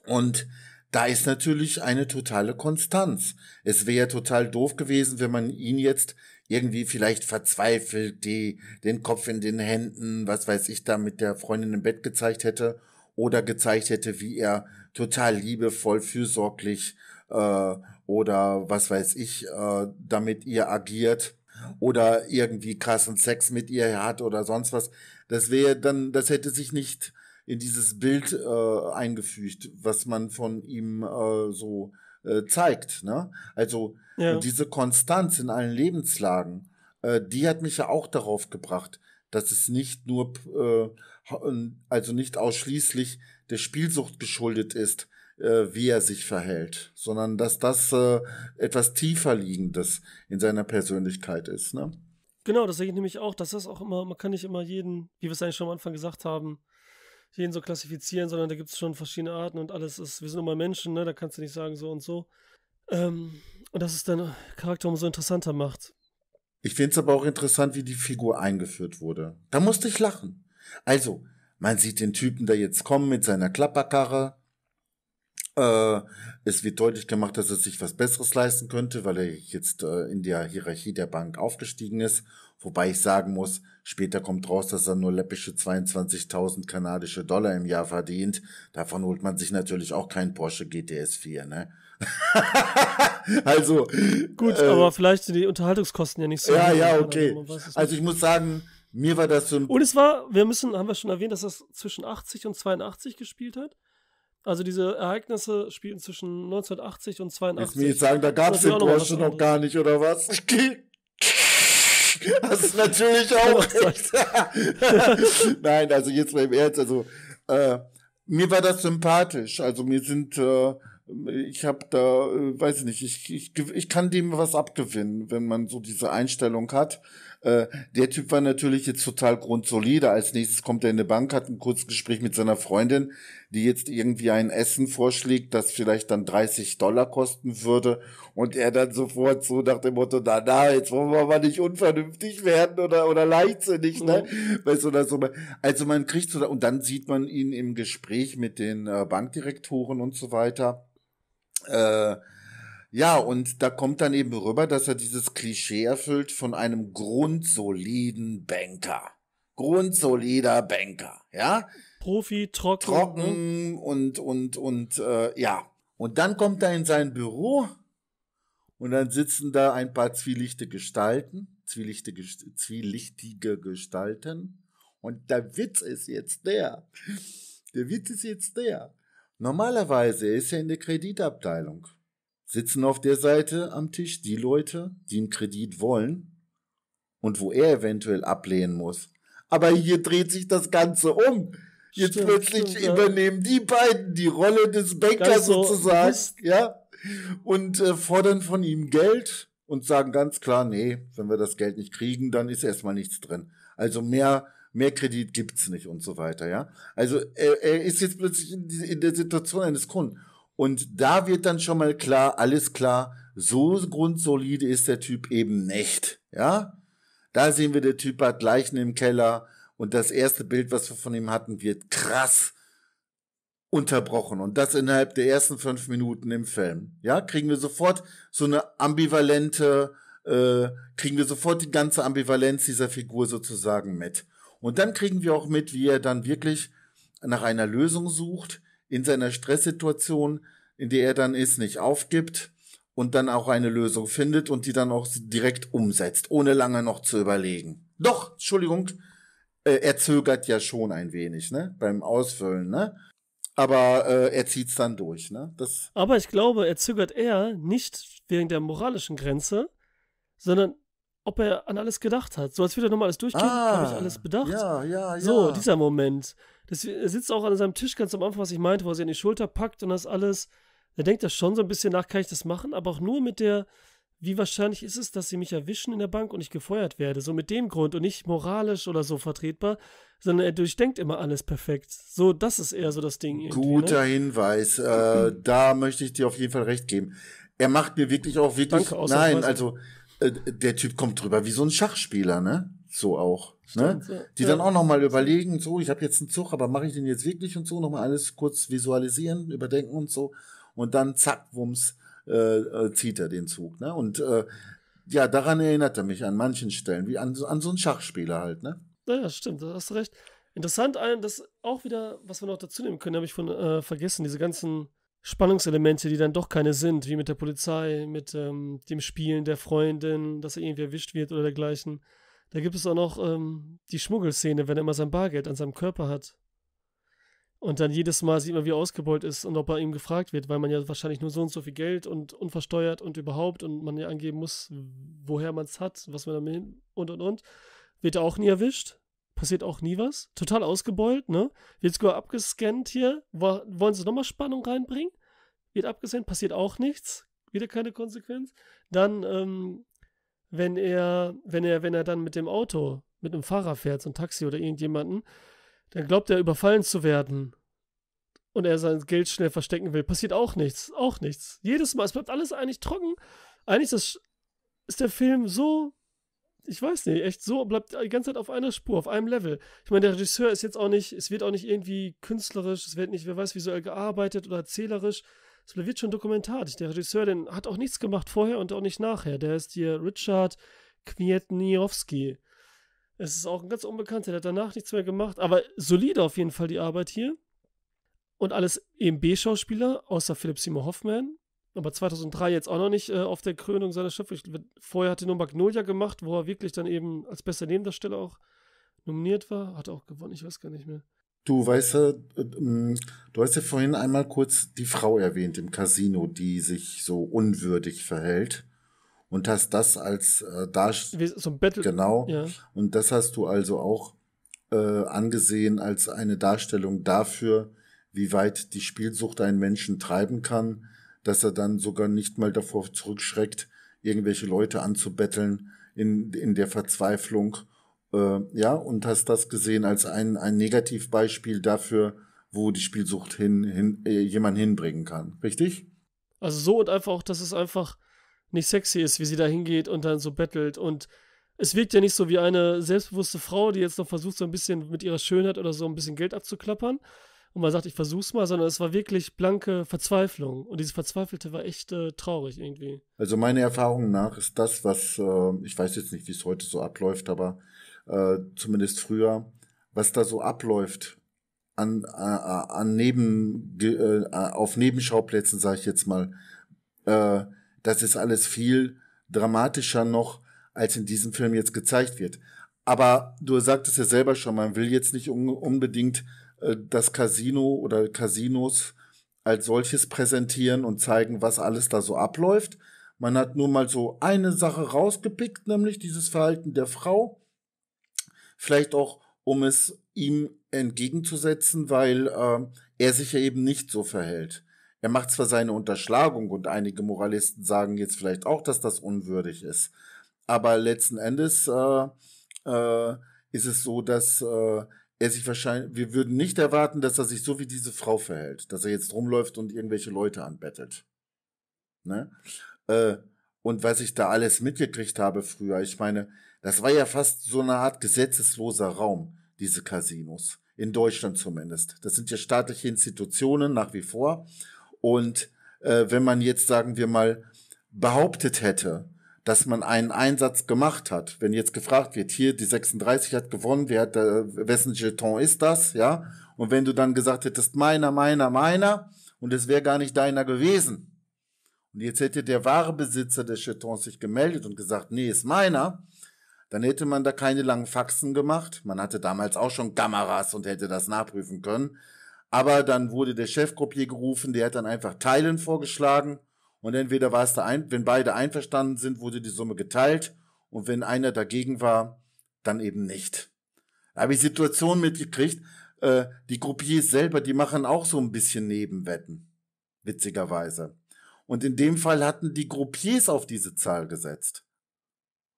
Und da ist natürlich eine totale Konstanz. Es wäre total doof gewesen, wenn man ihn jetzt irgendwie vielleicht verzweifelt, die, den Kopf in den Händen, was weiß ich, da mit der Freundin im Bett gezeigt hätte oder gezeigt hätte, wie er total liebevoll, fürsorglich äh, oder was weiß ich, äh, damit ihr agiert oder irgendwie krassen Sex mit ihr hat oder sonst was. Das wäre dann, das hätte sich nicht in dieses Bild äh, eingefügt, was man von ihm äh, so äh, zeigt. Ne? Also ja. diese Konstanz in allen Lebenslagen, äh, die hat mich ja auch darauf gebracht, dass es nicht nur, äh, also nicht ausschließlich der Spielsucht geschuldet ist, äh, wie er sich verhält, sondern dass das äh, etwas tiefer liegendes in seiner Persönlichkeit ist. Ne? Genau, das denke ich nämlich auch, dass das auch immer, man kann nicht immer jeden, wie wir es eigentlich schon am Anfang gesagt haben, jeden so klassifizieren, sondern da gibt es schon verschiedene Arten und alles ist, wir sind immer Menschen, ne? da kannst du nicht sagen so und so. Ähm, und das ist deinen Charakter umso interessanter macht. Ich finde es aber auch interessant, wie die Figur eingeführt wurde. Da musste ich lachen. Also, man sieht den Typen da jetzt kommen mit seiner Klapperkarre, äh, es wird deutlich gemacht, dass er sich was Besseres leisten könnte, weil er jetzt äh, in der Hierarchie der Bank aufgestiegen ist. Wobei ich sagen muss, später kommt raus, dass er nur läppische 22.000 kanadische Dollar im Jahr verdient. Davon holt man sich natürlich auch keinen Porsche GTS 4, ne? also. Gut, äh, aber vielleicht sind die Unterhaltungskosten ja nicht so. Ja, ja, okay. Weiß, also ich muss sagen, mir war das so Und es war, wir müssen, haben wir schon erwähnt, dass das zwischen 80 und 82 gespielt hat. Also diese Ereignisse spielen zwischen 1980 und 82. Willst du jetzt sagen, da gab es den Porsche noch, gar nicht, oder was? das ist natürlich auch oh Nein, also jetzt mal im Ernst, also äh, mir war das sympathisch. Also mir sind, äh, ich habe da, äh, weiß nicht, ich, ich, ich kann dem was abgewinnen, wenn man so diese Einstellung hat. Äh, der Typ war natürlich jetzt total grundsolide. Als nächstes kommt er in eine Bank, hat ein kurzes Gespräch mit seiner Freundin, die jetzt irgendwie ein Essen vorschlägt, das vielleicht dann 30 Dollar kosten würde. Und er dann sofort so nach dem Motto, na, na, jetzt wollen wir mal nicht unvernünftig werden oder, oder leichtsinnig, ne? Mhm. Weißt du, oder so. Also man kriegt so, und dann sieht man ihn im Gespräch mit den äh, Bankdirektoren und so weiter. Äh, ja, und da kommt dann eben rüber, dass er dieses Klischee erfüllt von einem grundsoliden Banker. Grundsolider Banker, ja? Profi, trocken. Trocken ne? und, und, und, äh, ja. Und dann kommt er in sein Büro und dann sitzen da ein paar zwielichte Gestalten, zwielichtige, zwielichtige Gestalten. Und der Witz ist jetzt der. Der Witz ist jetzt der. Normalerweise ist er in der Kreditabteilung sitzen auf der Seite am Tisch die Leute, die einen Kredit wollen und wo er eventuell ablehnen muss. Aber hier dreht sich das Ganze um. Jetzt stimmt, plötzlich stimmt, übernehmen ja. die beiden die Rolle des Bankers so sozusagen, ist. ja, und äh, fordern von ihm Geld und sagen ganz klar, nee, wenn wir das Geld nicht kriegen, dann ist erstmal nichts drin. Also mehr mehr Kredit gibt's nicht und so weiter, ja. Also er, äh, er ist jetzt plötzlich in, in der Situation eines Kunden und da wird dann schon mal klar, alles klar, so grundsolide ist der Typ eben nicht. Ja? Da sehen wir, der Typ hat Leichen im Keller und das erste Bild, was wir von ihm hatten, wird krass unterbrochen. Und das innerhalb der ersten fünf Minuten im Film. Ja, kriegen wir sofort so eine ambivalente, äh, kriegen wir sofort die ganze Ambivalenz dieser Figur sozusagen mit. Und dann kriegen wir auch mit, wie er dann wirklich nach einer Lösung sucht, in seiner Stresssituation, in der er dann ist, nicht aufgibt und dann auch eine Lösung findet und die dann auch direkt umsetzt, ohne lange noch zu überlegen. Doch, Entschuldigung, äh, er zögert ja schon ein wenig, ne, beim Ausfüllen, ne? Aber äh, er zieht's dann durch, ne? Das Aber ich glaube, er zögert eher nicht wegen der moralischen Grenze, sondern ob er an alles gedacht hat. So als würde er nochmal alles durchgehen, ah, habe ich alles bedacht. Ja, ja, ja. So, dieser Moment das, er äh, sitzt auch an seinem Tisch ganz am Anfang, was ich meinte, wo er sich an die Schulter packt und das alles. Er denkt das schon so ein bisschen nach, kann ich das machen, aber auch nur mit der, wie wahrscheinlich ist es, dass sie mich erwischen in der Bank und ich gefeuert werde. So mit dem Grund und nicht moralisch oder so vertretbar, sondern er durchdenkt immer alles perfekt. So, das ist eher so das Ding. Ne? Guter ne? Hinweis. Äh, mhm. da möchte ich dir auf jeden Fall recht geben. Er macht mir wirklich auch wirklich. Danke, nein, also äh, der Typ kommt drüber wie so ein Schachspieler, ne? so auch. Ne? Stimmt, ne? Ja. Die dann auch nochmal überlegen, so, ich habe jetzt einen Zug, aber mache ich den jetzt wirklich und so, nochmal alles kurz visualisieren, überdenken und so. Und dann zack, wumms, äh, äh, zieht er den Zug. Ne? Und äh, ja, daran erinnert er mich an manchen Stellen, wie an, an so einen Schachspieler halt. Ne? Ja, stimmt, da hast du recht. Interessant, das auch wieder, was wir noch dazu nehmen können, habe ich von äh, vergessen, diese ganzen Spannungselemente, die dann doch keine sind, wie mit der Polizei, mit ähm, dem Spielen der Freundin, dass er irgendwie erwischt wird oder dergleichen. Da gibt es auch noch ähm, die Schmuggelszene, wenn er immer sein Bargeld an seinem Körper hat. Und dann jedes Mal sieht man, wie er ausgebeult ist und ob er ihm gefragt wird, weil man ja wahrscheinlich nur so und so viel Geld und unversteuert und überhaupt und man ja angeben muss, woher man es hat, was man damit hin und und und. Wird er auch nie erwischt. Passiert auch nie was. Total ausgebeult, ne? Wird sogar abgescannt hier. Wollen sie nochmal Spannung reinbringen? Wird abgescannt, passiert auch nichts. Wieder keine Konsequenz. Dann ähm, wenn er, wenn er, wenn er dann mit dem Auto, mit einem Fahrer fährt, so ein Taxi oder irgendjemanden, dann glaubt er überfallen zu werden und er sein Geld schnell verstecken will, passiert auch nichts, auch nichts. Jedes Mal, es bleibt alles eigentlich trocken. Eigentlich das, ist der Film so, ich weiß nicht, echt so, bleibt die ganze Zeit auf einer Spur, auf einem Level. Ich meine, der Regisseur ist jetzt auch nicht, es wird auch nicht irgendwie künstlerisch, es wird nicht, wer weiß, visuell gearbeitet oder erzählerisch es wird schon dokumentarisch. Der Regisseur den hat auch nichts gemacht vorher und auch nicht nachher. Der ist hier Richard Kwietniowski. Es ist auch ein ganz Unbekannter, der hat danach nichts mehr gemacht, aber solide auf jeden Fall die Arbeit hier. Und alles EMB-Schauspieler, außer Philipp Seymour Hoffman. Aber 2003 jetzt auch noch nicht äh, auf der Krönung seiner Schöpfung. Vorher hatte er nur Magnolia gemacht, wo er wirklich dann eben als bester Nebendarsteller auch nominiert war. Hat er auch gewonnen, ich weiß gar nicht mehr. Du weißt ja, ähm, du hast ja vorhin einmal kurz die Frau erwähnt im Casino, die sich so unwürdig verhält und hast das als äh, Darstellung. So ein Battle. Genau. Ja. Und das hast du also auch äh, angesehen als eine Darstellung dafür, wie weit die Spielsucht einen Menschen treiben kann, dass er dann sogar nicht mal davor zurückschreckt, irgendwelche Leute anzubetteln in, in der Verzweiflung äh, ja, und hast das gesehen als ein, ein Negativbeispiel dafür, wo die Spielsucht hin, hin, äh, jemand hinbringen kann, richtig? Also so und einfach auch, dass es einfach nicht sexy ist, wie sie da hingeht und dann so bettelt. Und es wirkt ja nicht so wie eine selbstbewusste Frau, die jetzt noch versucht, so ein bisschen mit ihrer Schönheit oder so ein bisschen Geld abzuklappern. Und man sagt, ich versuch's mal, sondern es war wirklich blanke Verzweiflung. Und diese Verzweifelte war echt äh, traurig irgendwie. Also meiner Erfahrung nach ist das, was, äh, ich weiß jetzt nicht, wie es heute so abläuft, aber äh, zumindest früher, was da so abläuft an, äh, an neben, äh, auf Nebenschauplätzen, sage ich jetzt mal. Äh, das ist alles viel dramatischer noch, als in diesem Film jetzt gezeigt wird. Aber du sagtest ja selber schon, man will jetzt nicht un unbedingt äh, das Casino oder Casinos als solches präsentieren und zeigen, was alles da so abläuft. Man hat nur mal so eine Sache rausgepickt, nämlich dieses Verhalten der Frau vielleicht auch, um es ihm entgegenzusetzen, weil äh, er sich ja eben nicht so verhält. Er macht zwar seine Unterschlagung und einige Moralisten sagen jetzt vielleicht auch, dass das unwürdig ist, aber letzten Endes äh, äh, ist es so, dass äh, er sich wahrscheinlich, wir würden nicht erwarten, dass er sich so wie diese Frau verhält, dass er jetzt rumläuft und irgendwelche Leute anbettelt. Ne? Äh, und was ich da alles mitgekriegt habe früher. Ich meine, das war ja fast so eine Art gesetzesloser Raum, diese Casinos. In Deutschland zumindest. Das sind ja staatliche Institutionen nach wie vor. Und äh, wenn man jetzt, sagen wir mal, behauptet hätte, dass man einen Einsatz gemacht hat, wenn jetzt gefragt wird, hier die 36 hat gewonnen, wer hat, äh, wessen Jeton ist das, ja? Und wenn du dann gesagt hättest, meiner, meiner, meiner, und es wäre gar nicht deiner gewesen, und jetzt hätte der wahre Besitzer des Chetons sich gemeldet und gesagt, nee, ist meiner, dann hätte man da keine langen Faxen gemacht. Man hatte damals auch schon Kameras und hätte das nachprüfen können. Aber dann wurde der Chefgruppier gerufen, der hat dann einfach Teilen vorgeschlagen und entweder war es da ein, wenn beide einverstanden sind, wurde die Summe geteilt und wenn einer dagegen war, dann eben nicht. Da habe ich Situationen mitgekriegt, äh, die Gruppiers selber, die machen auch so ein bisschen Nebenwetten. Witzigerweise. Und in dem Fall hatten die Gruppiers auf diese Zahl gesetzt.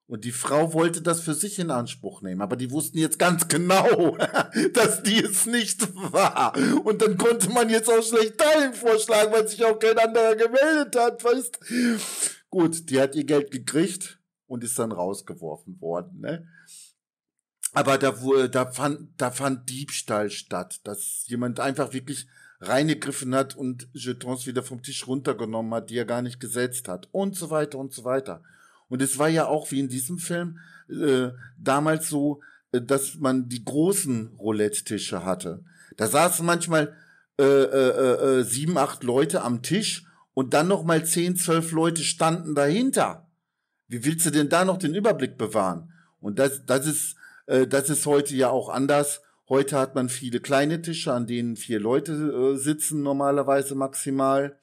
Und die Frau wollte das für sich in Anspruch nehmen, aber die wussten jetzt ganz genau, dass die es nicht war. Und dann konnte man jetzt auch schlecht dahin vorschlagen, weil sich auch kein anderer gemeldet hat, weißt. Gut, die hat ihr Geld gekriegt und ist dann rausgeworfen worden, ne? Aber da, da, fand, da fand Diebstahl statt, dass jemand einfach wirklich reingegriffen hat und Jetons wieder vom Tisch runtergenommen hat, die er gar nicht gesetzt hat und so weiter und so weiter. Und es war ja auch wie in diesem Film äh, damals so, äh, dass man die großen Roulette-Tische hatte. Da saßen manchmal äh, äh, äh, äh, sieben, acht Leute am Tisch und dann noch mal zehn, zwölf Leute standen dahinter. Wie willst du denn da noch den Überblick bewahren? Und das, das ist, äh, das ist heute ja auch anders. Heute hat man viele kleine Tische, an denen vier Leute äh, sitzen normalerweise maximal.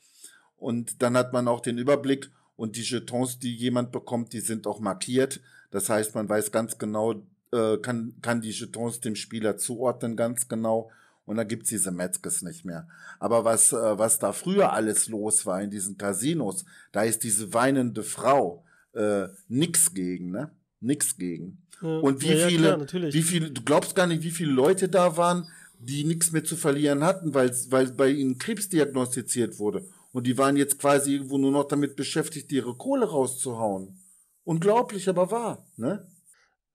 Und dann hat man auch den Überblick und die Jetons, die jemand bekommt, die sind auch markiert. Das heißt, man weiß ganz genau, äh, kann, kann die Jetons dem Spieler zuordnen ganz genau. Und dann gibt's diese Metzges nicht mehr. Aber was, äh, was da früher alles los war in diesen Casinos, da ist diese weinende Frau äh, nix gegen, ne? nichts gegen. Ja, und wie ja, viele, klar, wie viele, du glaubst gar nicht, wie viele Leute da waren, die nichts mehr zu verlieren hatten, weil, weil bei ihnen Krebs diagnostiziert wurde. Und die waren jetzt quasi irgendwo nur noch damit beschäftigt, ihre Kohle rauszuhauen. Unglaublich, aber wahr, ne?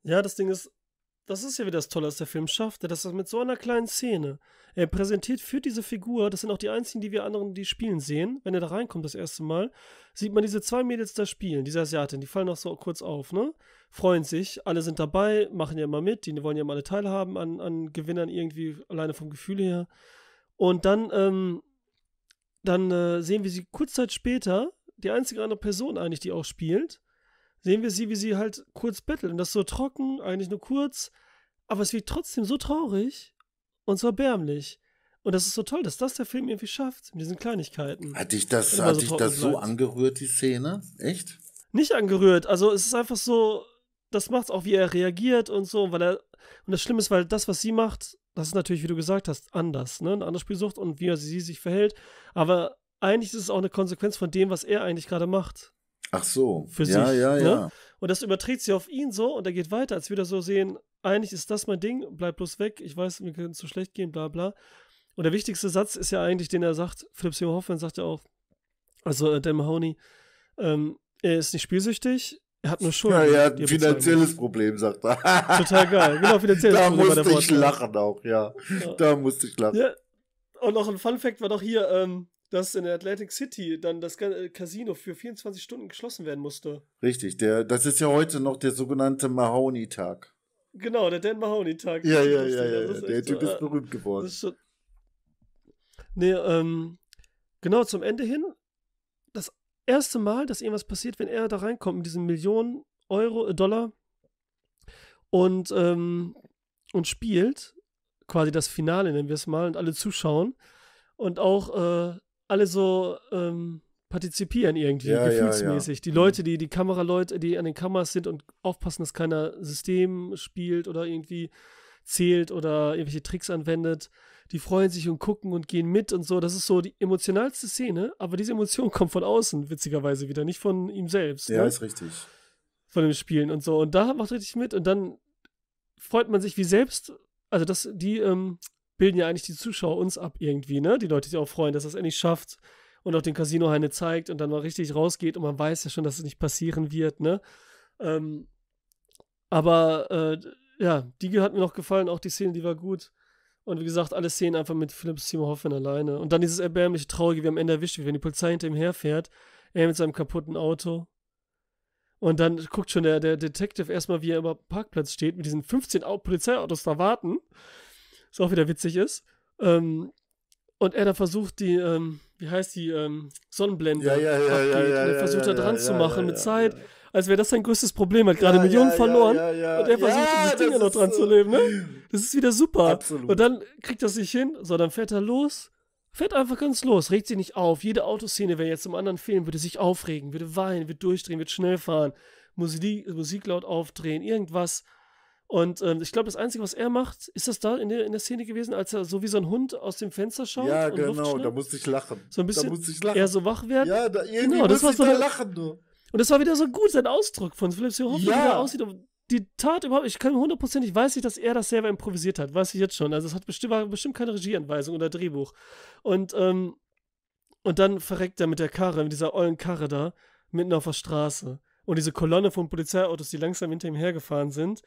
Ja, das Ding ist, das ist ja wieder das Tolle, was der Film schafft. dass das mit so einer kleinen Szene, er präsentiert für diese Figur, das sind auch die einzigen, die wir anderen, die spielen, sehen. Wenn er da reinkommt das erste Mal, sieht man diese zwei Mädels da spielen, diese Asiatin, die fallen auch so kurz auf, ne? Freuen sich, alle sind dabei, machen ja immer mit, die wollen ja mal alle teilhaben an, an Gewinnern irgendwie, alleine vom Gefühl her. Und dann, ähm, dann äh, sehen wir sie kurz Zeit später, die einzige andere Person eigentlich, die auch spielt, sehen wir sie, wie sie halt kurz betteln. Das ist so trocken, eigentlich nur kurz. Aber es wird trotzdem so traurig und so erbärmlich. Und das ist so toll, dass das der Film irgendwie schafft, mit diesen Kleinigkeiten. Hat dich das, hat so dich das so angerührt, die Szene? Echt? Nicht angerührt. Also es ist einfach so, das macht es auch, wie er reagiert und so, weil er. Und das Schlimme ist, weil das, was sie macht, das ist natürlich, wie du gesagt hast, anders, ne? Eine andere Spielsucht und wie sie sich verhält. Aber eigentlich ist es auch eine Konsequenz von dem, was er eigentlich gerade macht. Ach so. Für ja, sich. Ja, ja, ne? ja. Und das überträgt sie auf ihn so und er geht weiter, als wieder so sehen, eigentlich ist das mein Ding, bleib bloß weg, ich weiß, mir kann es so schlecht gehen, bla bla. Und der wichtigste Satz ist ja eigentlich, den er sagt, Philipp Seymour Hoffmann sagt ja auch, also äh, Dan Mahoney, ähm, er ist nicht spielsüchtig, er hat nur Schulden. Ja, er hat ein finanzielles Problem, sagt er. Total geil, genau, finanzielles da Problem. Da musste ich lachen auch, ja. ja. Da musste ich lachen. Ja. Und noch ein Fun Fact war doch hier, ähm, dass in der Atlantic City dann das äh, Casino für 24 Stunden geschlossen werden musste. Richtig, der, das ist ja heute noch der sogenannte Mahoney-Tag. Genau, der Dan Mahoney-Tag. Ja, ja, ja, ja, ja. der Typ so, ist berühmt geworden. Ist schon... Nee, ähm, genau zum Ende hin, das erste Mal, dass irgendwas passiert, wenn er da reinkommt mit diesen Millionen Euro, äh, Dollar und, ähm, und spielt, quasi das Finale nennen wir es mal, und alle zuschauen. Und auch äh, alle so ähm, partizipieren irgendwie, ja, gefühlsmäßig. Ja, die Leute, mhm. die die Kameraleute, die an den Kameras sind und aufpassen, dass keiner System spielt oder irgendwie zählt oder irgendwelche Tricks anwendet. Die freuen sich und gucken und gehen mit und so. Das ist so die emotionalste Szene, aber diese Emotion kommt von außen, witzigerweise wieder, nicht von ihm selbst. Ja, ne? ist richtig. Von dem Spielen und so. Und da macht richtig mit und dann freut man sich wie selbst, also dass die ähm, bilden ja eigentlich die Zuschauer uns ab irgendwie, ne? Die Leute, die auch freuen, dass das endlich schafft und auch den Casino-Heine zeigt und dann mal richtig rausgeht und man weiß ja schon, dass es nicht passieren wird, ne? Ähm, aber äh, ja, die hat mir noch gefallen, auch die Szene, die war gut. Und wie gesagt, alle Szenen einfach mit Philipps Timo Hoffmann alleine. Und dann dieses erbärmliche Traurige, wie am Ende erwischt wird, wenn die Polizei hinter ihm herfährt, er mit seinem kaputten Auto. Und dann guckt schon der, der Detective erstmal, wie er über Parkplatz steht, mit diesen 15 Polizeiautos da warten was auch wieder witzig ist. Ähm, und er dann versucht, die, ähm, wie heißt die, ähm, Sonnenblende ja, ja, ja, abgeht. Ja, ja, und er versucht da dran zu machen mit Zeit. Als wäre das sein größtes Problem, hat gerade Millionen verloren und er versucht, dieses Ding ja noch dran so zu leben, ne? Das ist wieder super. Absolut. Und dann kriegt er sich hin, so, dann fährt er los, fährt einfach ganz los, regt sich nicht auf. Jede Autoszene wäre jetzt im anderen Film, würde sich aufregen, würde weinen, würde durchdrehen, würde schnell fahren, Musik, Musik laut aufdrehen, irgendwas. Und ähm, ich glaube, das Einzige, was er macht, ist das da in der, in der Szene gewesen, als er so wie so ein Hund aus dem Fenster schaut. Ja, genau, da musste ich lachen. So ein bisschen da musste ich lachen. eher so wach werden. Ja, da, irgendwie genau, das war so da lachen, du. Und das war wieder so gut, sein Ausdruck von Philipp Seymour ja. wie er aussieht. die Tat überhaupt, ich kann hundertprozentig, weiß ich, dass er das selber improvisiert hat, weiß ich jetzt schon. Also es hat bestimmt, war bestimmt keine Regieanweisung oder Drehbuch. Und, ähm, und dann verreckt er mit der Karre, mit dieser ollen Karre da, mitten auf der Straße. Und diese Kolonne von Polizeiautos, die langsam hinter ihm hergefahren sind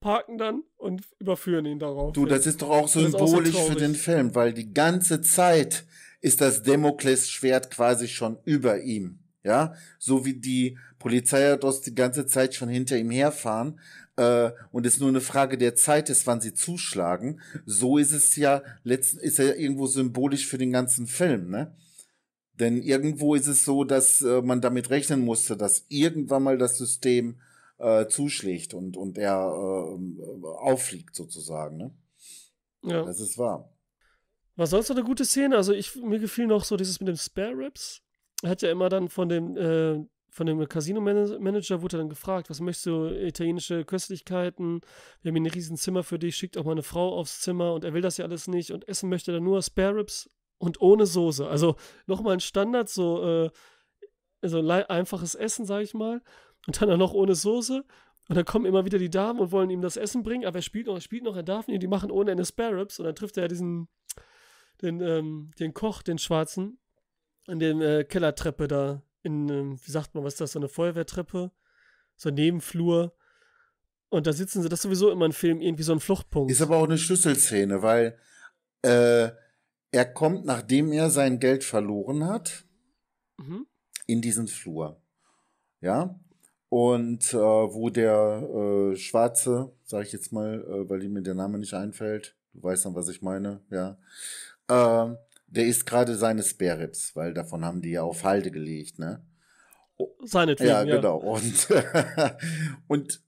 parken dann und überführen ihn darauf. Du, das ist doch auch symbolisch auch für den Film, weil die ganze Zeit ist das Demokles-Schwert quasi schon über ihm. Ja, so wie die Polizeiautos die ganze Zeit schon hinter ihm herfahren äh, und es nur eine Frage der Zeit ist, wann sie zuschlagen. So ist es ja letzten ist ja irgendwo symbolisch für den ganzen Film, ne? Denn irgendwo ist es so, dass äh, man damit rechnen musste, dass irgendwann mal das System äh, zuschlägt und, und er äh, auffliegt sozusagen. Ne? Ja. Das ist wahr. Was sonst noch eine gute Szene? Also ich, mir gefiel noch so dieses mit dem Spare Rips. Er hat ja immer dann von dem, äh, von dem Casino-Manager wurde dann gefragt, was möchtest du, italienische Köstlichkeiten, wir haben hier ein Riesenzimmer für dich, schickt auch meine Frau aufs Zimmer und er will das ja alles nicht und essen möchte dann nur Spare Rips und ohne Soße. Also nochmal ein Standard, so, äh, so einfaches Essen, sag ich mal und dann auch noch ohne Soße. Und dann kommen immer wieder die Damen und wollen ihm das Essen bringen, aber er spielt noch, er spielt noch, er darf nicht. Die machen ohne Ende Spare Ribs und dann trifft er diesen, den, ähm, den Koch, den Schwarzen, in der äh, Kellertreppe da. In, ähm, wie sagt man, was ist das, so eine Feuerwehrtreppe? So ein Nebenflur. Und da sitzen sie, das ist sowieso immer ein Film, irgendwie so ein Fluchtpunkt. Ist aber auch eine Schlüsselszene, weil äh, er kommt, nachdem er sein Geld verloren hat, mhm. in diesen Flur. Ja, und äh, wo der äh, Schwarze, sage ich jetzt mal, äh, weil mir der Name nicht einfällt, du weißt dann, was ich meine, ja, äh, der ist gerade seine Spare Ribs, weil davon haben die ja auf Halde gelegt, ne? Seine ja, ja, genau. Und, und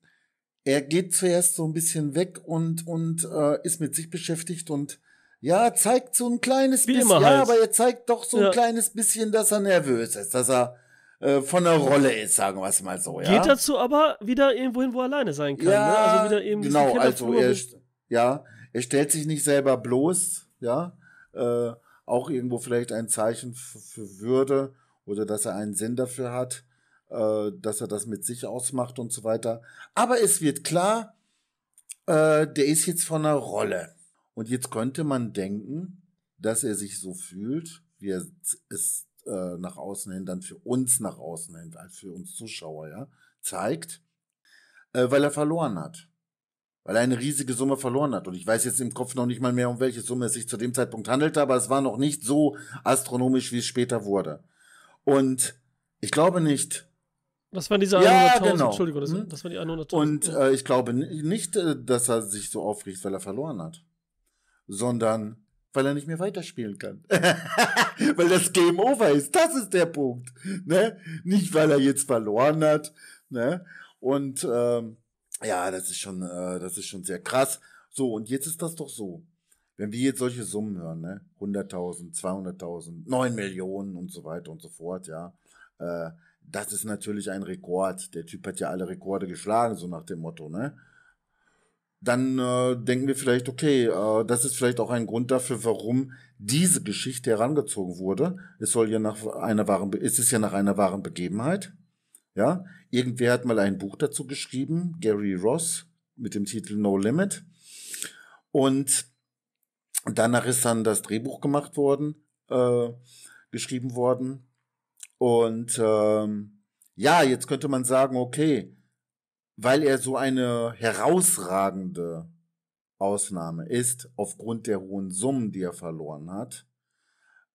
er geht zuerst so ein bisschen weg und, und äh, ist mit sich beschäftigt und ja, zeigt so ein kleines Wie bisschen, ja, halt. aber er zeigt doch so ein kleines bisschen, dass er nervös ist, dass er äh, von der Rolle ist, sagen wir es mal so. Ja? Geht dazu aber wieder irgendwo hin, wo er alleine sein kann. Ne? Ja, ne? Also wieder eben genau, also er, ja, er stellt sich nicht selber bloß, ja, äh, auch irgendwo vielleicht ein Zeichen für Würde oder dass er einen Sinn dafür hat, äh, dass er das mit sich ausmacht und so weiter. Aber es wird klar, äh, der ist jetzt von der Rolle. Und jetzt könnte man denken, dass er sich so fühlt, wie er es äh, nach außen hin, dann für uns nach außen hin, als für uns Zuschauer, ja, zeigt, äh, weil er verloren hat. Weil er eine riesige Summe verloren hat. Und ich weiß jetzt im Kopf noch nicht mal mehr, um welche Summe es sich zu dem Zeitpunkt handelte, aber es war noch nicht so astronomisch, wie es später wurde. Und ich glaube nicht, das waren diese 100.000, ja, genau. Entschuldigung, das, hm? das waren die 100.000. Und hm. äh, ich glaube nicht, äh, dass er sich so aufregt, weil er verloren hat, sondern weil er nicht mehr weiterspielen kann. weil das Game Over ist. Das ist der Punkt. Ne? Nicht, weil er jetzt verloren hat. Ne? Und ähm, ja, das ist schon, äh, das ist schon sehr krass. So, und jetzt ist das doch so. Wenn wir jetzt solche Summen hören, ne? 100.000, 200.000, 9 Millionen und so weiter und so fort, ja. Äh, das ist natürlich ein Rekord. Der Typ hat ja alle Rekorde geschlagen, so nach dem Motto, ne? dann äh, denken wir vielleicht, okay, äh, das ist vielleicht auch ein Grund dafür, warum diese Geschichte herangezogen wurde. Es soll ja nach einer wahren, es ist ja nach einer wahren Begebenheit. Ja, irgendwer hat mal ein Buch dazu geschrieben, Gary Ross mit dem Titel No Limit. Und danach ist dann das Drehbuch gemacht worden, äh, geschrieben worden. Und ähm, ja, jetzt könnte man sagen, okay, weil er so eine herausragende Ausnahme ist, aufgrund der hohen Summen, die er verloren hat,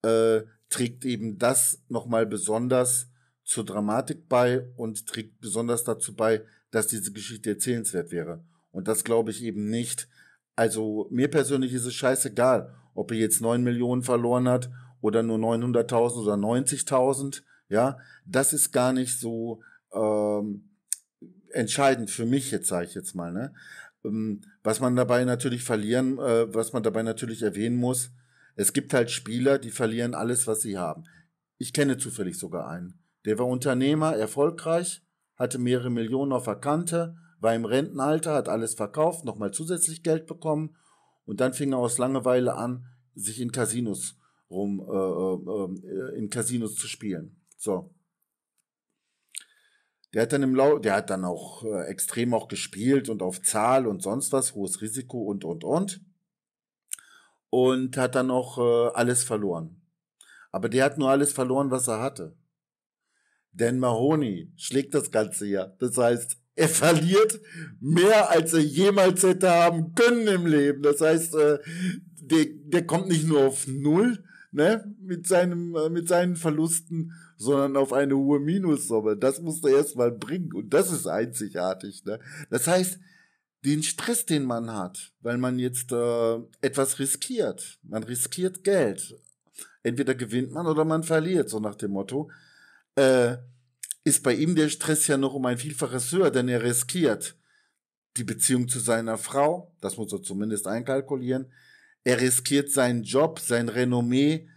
äh, trägt eben das nochmal besonders zur Dramatik bei und trägt besonders dazu bei, dass diese Geschichte erzählenswert wäre. Und das glaube ich eben nicht. Also mir persönlich ist es scheißegal, ob er jetzt neun Millionen verloren hat oder nur 900.000 oder 90.000. Ja, das ist gar nicht so ähm, entscheidend für mich jetzt, sage ich jetzt mal, ne? Ähm, was man dabei natürlich verlieren, äh, was man dabei natürlich erwähnen muss, es gibt halt Spieler, die verlieren alles, was sie haben. Ich kenne zufällig sogar einen. Der war Unternehmer, erfolgreich, hatte mehrere Millionen auf der Kante, war im Rentenalter, hat alles verkauft, nochmal zusätzlich Geld bekommen und dann fing er aus Langeweile an, sich in Casinos rum, äh, äh, äh in Casinos zu spielen. So. Der hat dann im Lau der hat dann auch äh, extrem auch gespielt und auf Zahl und sonst was, hohes Risiko und und und. Und hat dann auch äh, alles verloren. Aber der hat nur alles verloren, was er hatte. Denn Mahoney schlägt das ganze ja. Das heißt, er verliert mehr, als er jemals hätte haben können im Leben. Das heißt, äh, der, der kommt nicht nur auf Null, ne, mit seinem, äh, mit seinen Verlusten, sondern auf eine hohe Minussumme. Das musst du erstmal bringen und das ist einzigartig. Ne? Das heißt, den Stress, den man hat, weil man jetzt äh, etwas riskiert. Man riskiert Geld. Entweder gewinnt man oder man verliert, so nach dem Motto. Äh, ist bei ihm der Stress ja noch um ein Vielfaches höher, denn er riskiert die Beziehung zu seiner Frau, das muss er zumindest einkalkulieren. Er riskiert seinen Job, sein Renommee,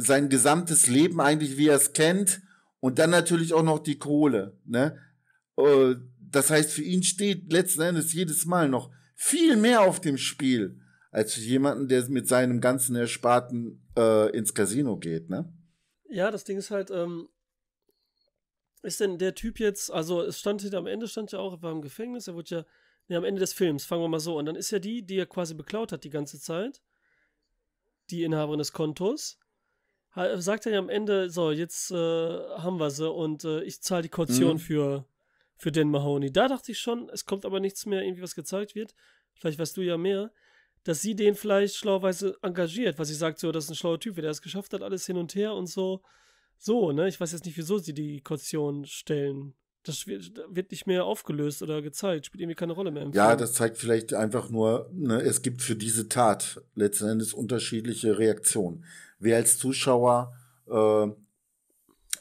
sein gesamtes Leben eigentlich, wie er es kennt, und dann natürlich auch noch die Kohle. Ne? Äh, das heißt, für ihn steht letzten Endes jedes Mal noch viel mehr auf dem Spiel als für jemanden, der mit seinem ganzen Ersparten äh, ins Casino geht. Ne? Ja, das Ding ist halt, ähm, ist denn der Typ jetzt, also es stand hier am Ende, stand ja auch, er war im Gefängnis, er wurde ja, ne, am Ende des Films, fangen wir mal so an, dann ist ja die, die er quasi beklaut hat die ganze Zeit, die Inhaberin des Kontos, äh, sagt er ja am Ende, so, jetzt äh, haben wir sie und äh, ich zahle die Kaution mhm. für, für Dan Mahoney. Da dachte ich schon, es kommt aber nichts mehr, irgendwie was gezeigt wird. Vielleicht weißt du ja mehr, dass sie den vielleicht schlauerweise engagiert, weil sie sagt, so, das ist ein schlauer Typ, der es geschafft hat, alles hin und her und so. So, ne? Ich weiß jetzt nicht, wieso sie die Kaution stellen. Das wird nicht mehr aufgelöst oder gezeigt, spielt irgendwie keine Rolle mehr. ja, Film. das zeigt vielleicht einfach nur, ne, es gibt für diese Tat letzten Endes unterschiedliche Reaktionen wir als Zuschauer, äh,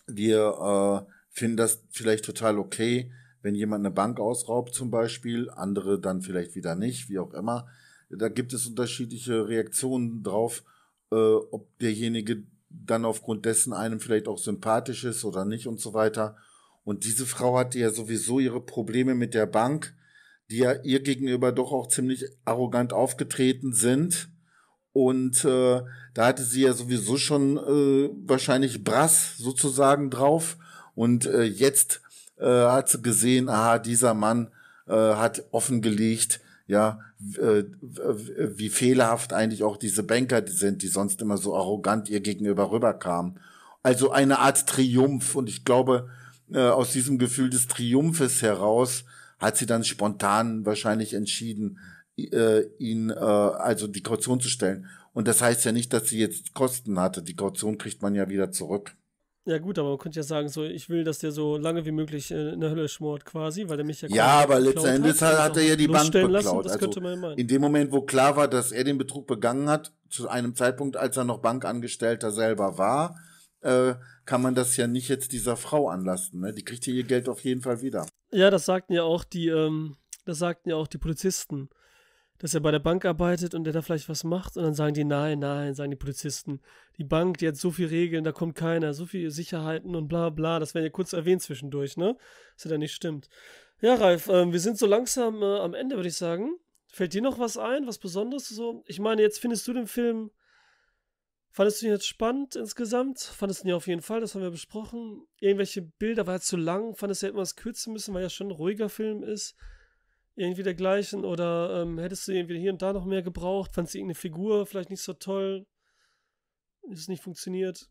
wir äh, finden das vielleicht total okay, wenn jemand eine Bank ausraubt zum Beispiel, andere dann vielleicht wieder nicht, wie auch immer. Da gibt es unterschiedliche Reaktionen drauf, äh, ob derjenige dann aufgrund dessen einem vielleicht auch sympathisch ist oder nicht und so weiter. Und diese Frau hatte ja sowieso ihre Probleme mit der Bank, die ja ihr gegenüber doch auch ziemlich arrogant aufgetreten sind. Und äh, da hatte sie ja sowieso schon äh, wahrscheinlich Brass sozusagen drauf. Und äh, jetzt äh, hat sie gesehen, aha, dieser Mann äh, hat offengelegt, ja, äh, wie fehlerhaft eigentlich auch diese Banker sind, die sonst immer so arrogant ihr gegenüber rüberkamen. Also eine Art Triumph. Und ich glaube, äh, aus diesem Gefühl des Triumphes heraus hat sie dann spontan wahrscheinlich entschieden, äh, ihn äh, also die Kaution zu stellen. Und das heißt ja nicht, dass sie jetzt Kosten hatte. Die Kaution kriegt man ja wieder zurück. Ja gut, aber man könnte ja sagen, so ich will, dass der so lange wie möglich äh, in der Hölle schmort quasi, weil der mich ja Ja, aber letztendlich hat, hat er ja die Bank beklaut. Lassen, das also könnte man ja meinen. In dem Moment, wo klar war, dass er den Betrug begangen hat, zu einem Zeitpunkt, als er noch Bankangestellter selber war, äh, kann man das ja nicht jetzt dieser Frau anlasten. Ne? Die kriegt ja ihr Geld auf jeden Fall wieder. Ja, das sagten ja auch die, ähm, das sagten ja auch die Polizisten dass er bei der Bank arbeitet und er da vielleicht was macht und dann sagen die nein, nein, sagen die Polizisten. Die Bank, die hat so viel Regeln, da kommt keiner, so viel Sicherheiten und bla bla. Das werden ja kurz erwähnt zwischendurch, ne? Dass er ja nicht stimmt. Ja, Ralf, äh, wir sind so langsam äh, am Ende, würde ich sagen. Fällt dir noch was ein, was Besonderes so? Ich meine, jetzt findest du den Film, fandest du ihn jetzt spannend insgesamt? Fandest du ihn ja auf jeden Fall, das haben wir besprochen. Irgendwelche Bilder, war er zu lang? Fandest du ja etwas kürzen müssen, weil ja schon ein ruhiger Film ist? irgendwie dergleichen oder ähm, hättest du irgendwie hier und da noch mehr gebraucht? Fandst du irgendeine Figur vielleicht nicht so toll? Ist es nicht funktioniert?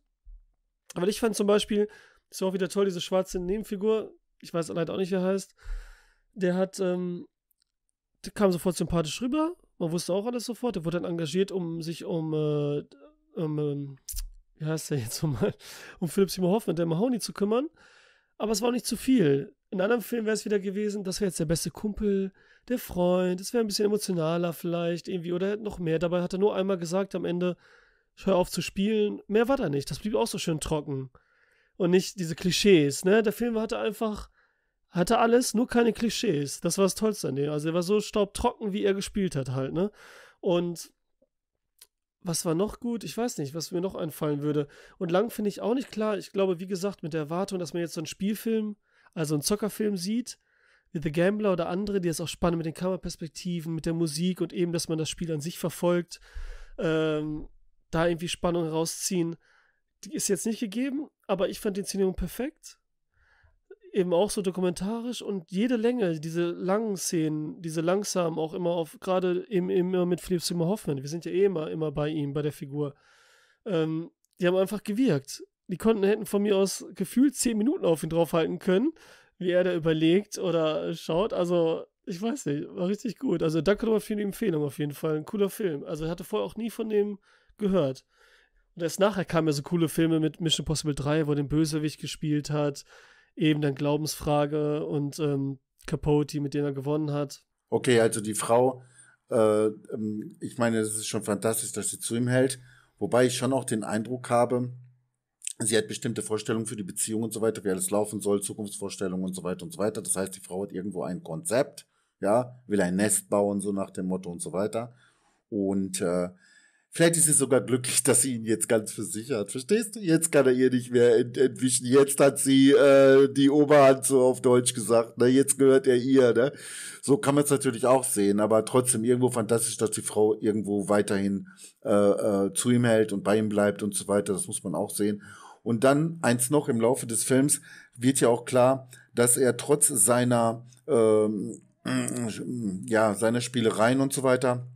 Aber ich fand zum Beispiel, es war auch wieder toll, diese schwarze Nebenfigur, ich weiß leider auch nicht, wie er heißt, der hat, ähm, der kam sofort sympathisch rüber, man wusste auch alles sofort, der wurde dann engagiert, um sich um, äh, um ähm, wie heißt der jetzt nochmal, um Philipp Simon Hoffmann, der Mahoney zu kümmern. Aber es war auch nicht zu viel. In einem Film wäre es wieder gewesen, das wäre jetzt der beste Kumpel, der Freund, es wäre ein bisschen emotionaler vielleicht irgendwie oder noch mehr. Dabei hat er nur einmal gesagt am Ende, hör auf zu spielen. Mehr war da nicht. Das blieb auch so schön trocken. Und nicht diese Klischees, ne? Der Film hatte einfach, hatte alles, nur keine Klischees. Das war das Tollste an dem. Also er war so staubtrocken, wie er gespielt hat halt, ne? Und was war noch gut? Ich weiß nicht, was mir noch einfallen würde. Und lang finde ich auch nicht klar. Ich glaube, wie gesagt, mit der Erwartung, dass man jetzt so einen Spielfilm, also einen Zockerfilm sieht, wie The Gambler oder andere, die ist auch spannend mit den Kameraperspektiven, mit der Musik und eben, dass man das Spiel an sich verfolgt, ähm, da irgendwie Spannung rausziehen, die ist jetzt nicht gegeben, aber ich fand die Inszenierung perfekt eben auch so dokumentarisch und jede Länge, diese langen Szenen, diese langsamen, auch immer auf, gerade eben immer mit Philipp Seymour Hoffman, wir sind ja eh immer, immer bei ihm, bei der Figur, ähm, die haben einfach gewirkt. Die konnten, hätten von mir aus gefühlt zehn Minuten auf ihn draufhalten können, wie er da überlegt oder schaut. Also, ich weiß nicht, war richtig gut. Also, danke nochmal für die Empfehlung auf jeden Fall. Ein cooler Film. Also, ich hatte vorher auch nie von dem gehört. Und erst nachher kamen ja so coole Filme mit Mission Possible 3, wo er den Bösewicht gespielt hat eben dann Glaubensfrage und ähm, Capote, mit denen er gewonnen hat. Okay, also die Frau, äh, ähm, ich meine, es ist schon fantastisch, dass sie zu ihm hält. Wobei ich schon auch den Eindruck habe, sie hat bestimmte Vorstellungen für die Beziehung und so weiter, wie alles laufen soll, Zukunftsvorstellungen und so weiter und so weiter. Das heißt, die Frau hat irgendwo ein Konzept, ja, will ein Nest bauen, so nach dem Motto und so weiter. Und äh, Vielleicht ist sie sogar glücklich, dass sie ihn jetzt ganz für sich hat. Verstehst du? Jetzt kann er ihr nicht mehr ent entwischen. Jetzt hat sie äh, die Oberhand so auf Deutsch gesagt. Ne? Jetzt gehört er ihr. Ne? So kann man es natürlich auch sehen, aber trotzdem irgendwo fantastisch, dass die Frau irgendwo weiterhin äh, äh, zu ihm hält und bei ihm bleibt und so weiter. Das muss man auch sehen. Und dann eins noch im Laufe des Films wird ja auch klar, dass er trotz seiner ähm, ja seiner Spielereien und so weiter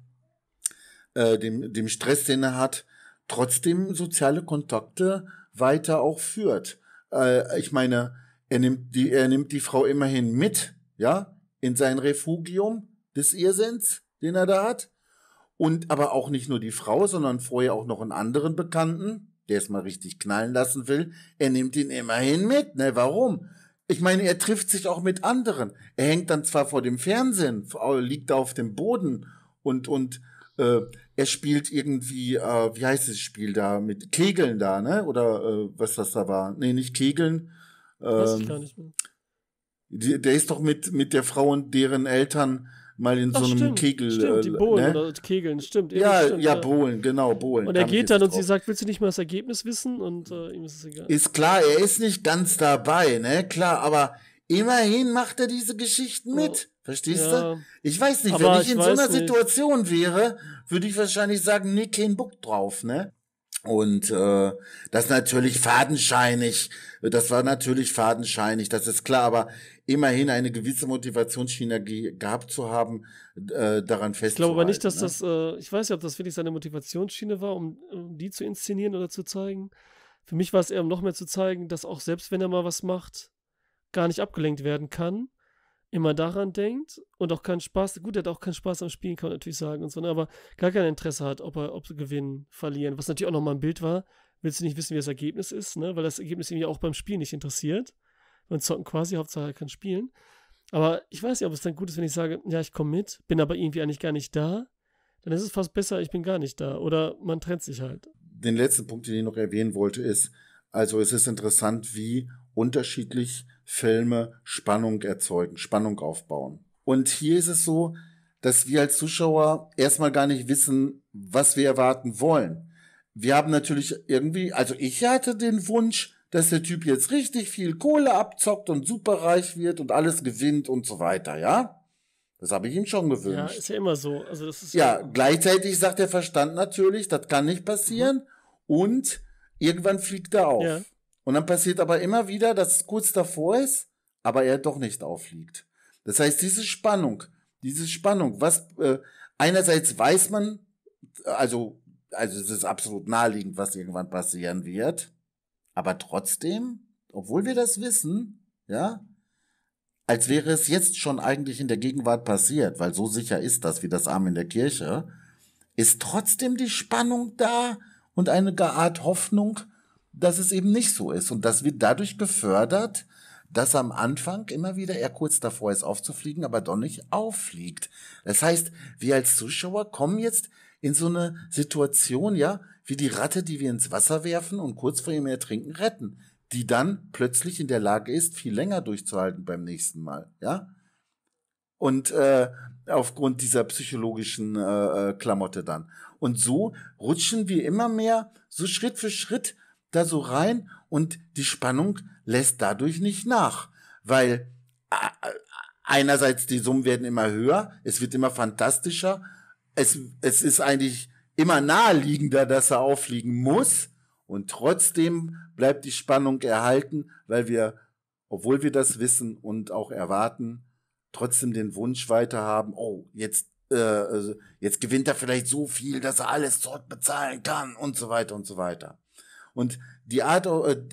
äh, dem, dem Stress, den er hat, trotzdem soziale Kontakte weiter auch führt. Äh, ich meine, er nimmt die, er nimmt die Frau immerhin mit, ja, in sein Refugium des Irrsinns, den er da hat. Und aber auch nicht nur die Frau, sondern vorher auch noch einen anderen Bekannten, der es mal richtig knallen lassen will. Er nimmt ihn immerhin mit, ne? Warum? Ich meine, er trifft sich auch mit anderen. Er hängt dann zwar vor dem Fernsehen, liegt da auf dem Boden und, und äh, er spielt irgendwie, äh, wie heißt das Spiel da, mit Kegeln da, ne? Oder äh, was das da war? Nee, nicht Kegeln. Ähm, Weiß ich ähm, gar nicht mehr. der ist doch mit, mit der Frau und deren Eltern mal in Ach, so einem stimmt, Kegel. Stimmt, die äh, Bohlen ne? oder Kegeln, stimmt. Ja, stimmt, ja, ja, Bohlen, genau, Bohlen. Und er geht dann und drauf. sie sagt, willst du nicht mal das Ergebnis wissen? Und äh, ihm ist es egal. Ist klar, er ist nicht ganz dabei, ne? Klar, aber immerhin macht er diese Geschichten mit. Oh. Verstehst ja. du? Ich weiß nicht, aber wenn ich, ich in so einer nicht. Situation wäre würde ich wahrscheinlich sagen, nee, kein Bock drauf, ne? Und äh, das natürlich fadenscheinig, das war natürlich fadenscheinig, das ist klar, aber immerhin eine gewisse Motivationsschiene gehabt zu haben, äh, daran festzuhalten. Ich glaube aber nicht, dass ne? das, äh, ich weiß ja, ob das wirklich seine Motivationsschiene war, um, um die zu inszenieren oder zu zeigen. Für mich war es eher, um noch mehr zu zeigen, dass auch selbst wenn er mal was macht, gar nicht abgelenkt werden kann immer daran denkt und auch keinen Spaß, gut, er hat auch keinen Spaß am Spielen, kann man natürlich sagen und so, ne, aber gar kein Interesse hat, ob er, ob sie gewinnen, verlieren, was natürlich auch nochmal ein Bild war, willst du nicht wissen, wie das Ergebnis ist, ne, weil das Ergebnis ihn ja auch beim Spielen nicht interessiert. Man zocken quasi, Hauptsache er kann spielen. Aber ich weiß ja, ob es dann gut ist, wenn ich sage, ja, ich komme mit, bin aber irgendwie eigentlich gar nicht da, dann ist es fast besser, ich bin gar nicht da oder man trennt sich halt. Den letzten Punkt, den ich noch erwähnen wollte, ist, also es ist interessant, wie unterschiedlich Filme Spannung erzeugen, Spannung aufbauen. Und hier ist es so, dass wir als Zuschauer erstmal gar nicht wissen, was wir erwarten wollen. Wir haben natürlich irgendwie, also ich hatte den Wunsch, dass der Typ jetzt richtig viel Kohle abzockt und superreich wird und alles gewinnt und so weiter, ja? Das habe ich ihm schon gewünscht. Ja, ist ja immer so. Also das ist ja, ja gleichzeitig sagt der Verstand natürlich, das kann nicht passieren. Mhm. Und Irgendwann fliegt er auf. Ja. Und dann passiert aber immer wieder, dass es kurz davor ist, aber er doch nicht auffliegt. Das heißt, diese Spannung, diese Spannung, was äh, einerseits weiß man, also also es ist absolut naheliegend, was irgendwann passieren wird, aber trotzdem, obwohl wir das wissen, ja, als wäre es jetzt schon eigentlich in der Gegenwart passiert, weil so sicher ist das wie das Arm in der Kirche, ist trotzdem die Spannung da und eine Art Hoffnung, dass es eben nicht so ist und das wird dadurch gefördert, dass am Anfang immer wieder er kurz davor ist aufzufliegen, aber doch nicht auffliegt. Das heißt, wir als Zuschauer kommen jetzt in so eine Situation, ja, wie die Ratte, die wir ins Wasser werfen und kurz vor ihrem Ertrinken retten, die dann plötzlich in der Lage ist, viel länger durchzuhalten beim nächsten Mal, ja? und äh, aufgrund dieser psychologischen äh, äh, Klamotte dann. Und so rutschen wir immer mehr so Schritt für Schritt da so rein und die Spannung lässt dadurch nicht nach, weil äh, äh, einerseits die Summen werden immer höher, es wird immer fantastischer, es, es ist eigentlich immer naheliegender, dass er auffliegen muss und trotzdem bleibt die Spannung erhalten, weil wir, obwohl wir das wissen und auch erwarten, trotzdem den Wunsch weiter haben, oh, jetzt, äh, also, jetzt gewinnt er vielleicht so viel, dass er alles zurückbezahlen kann und so weiter und so weiter. Und die Art,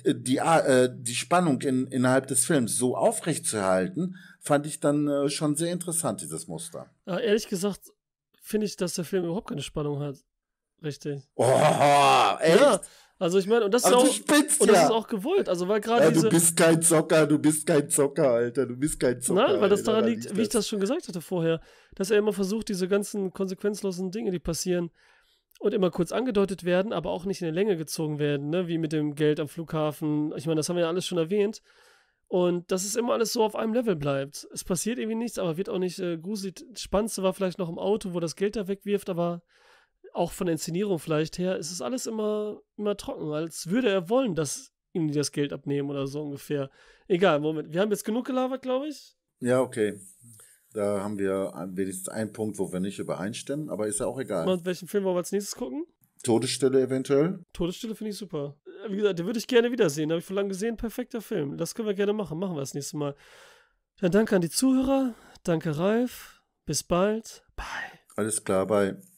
äh, die, äh, die Spannung in, innerhalb des Films so aufrecht zu halten, fand ich dann äh, schon sehr interessant, dieses Muster. Aber ehrlich gesagt, finde ich, dass der Film überhaupt keine Spannung hat. Richtig. Oh, echt? Ja, also ich meine, und das, ist auch, spitzt, und das ja. auch gewollt. Also weil gerade ja, diese. Du bist kein Zocker, du bist kein Zocker, Alter, du bist kein Zocker. Nein, weil das daran liegt, wie ich das schon gesagt hatte vorher, dass er immer versucht, diese ganzen konsequenzlosen Dinge, die passieren, und immer kurz angedeutet werden, aber auch nicht in die Länge gezogen werden, ne? wie mit dem Geld am Flughafen. Ich meine, das haben wir ja alles schon erwähnt. Und dass es immer alles so auf einem Level bleibt. Es passiert irgendwie nichts, aber wird auch nicht äh, gruselig. Das war vielleicht noch im Auto, wo das Geld da wegwirft, aber auch von der Inszenierung vielleicht her, ist es alles immer, immer trocken, als würde er wollen, dass ihm die das Geld abnehmen oder so ungefähr. Egal, Moment. Wir haben jetzt genug gelabert, glaube ich. Ja, okay. Da haben wir wenigstens einen Punkt, wo wir nicht übereinstimmen, aber ist ja auch egal. Und welchen Film wollen wir als nächstes gucken? Todesstille eventuell. Todesstille finde ich super. Wie gesagt, den würde ich gerne wiedersehen. Habe ich vor langem gesehen. Perfekter Film. Das können wir gerne machen. Machen wir das nächste Mal. Dann danke an die Zuhörer. Danke, Ralf. Bis bald. Bye. Alles klar, bye.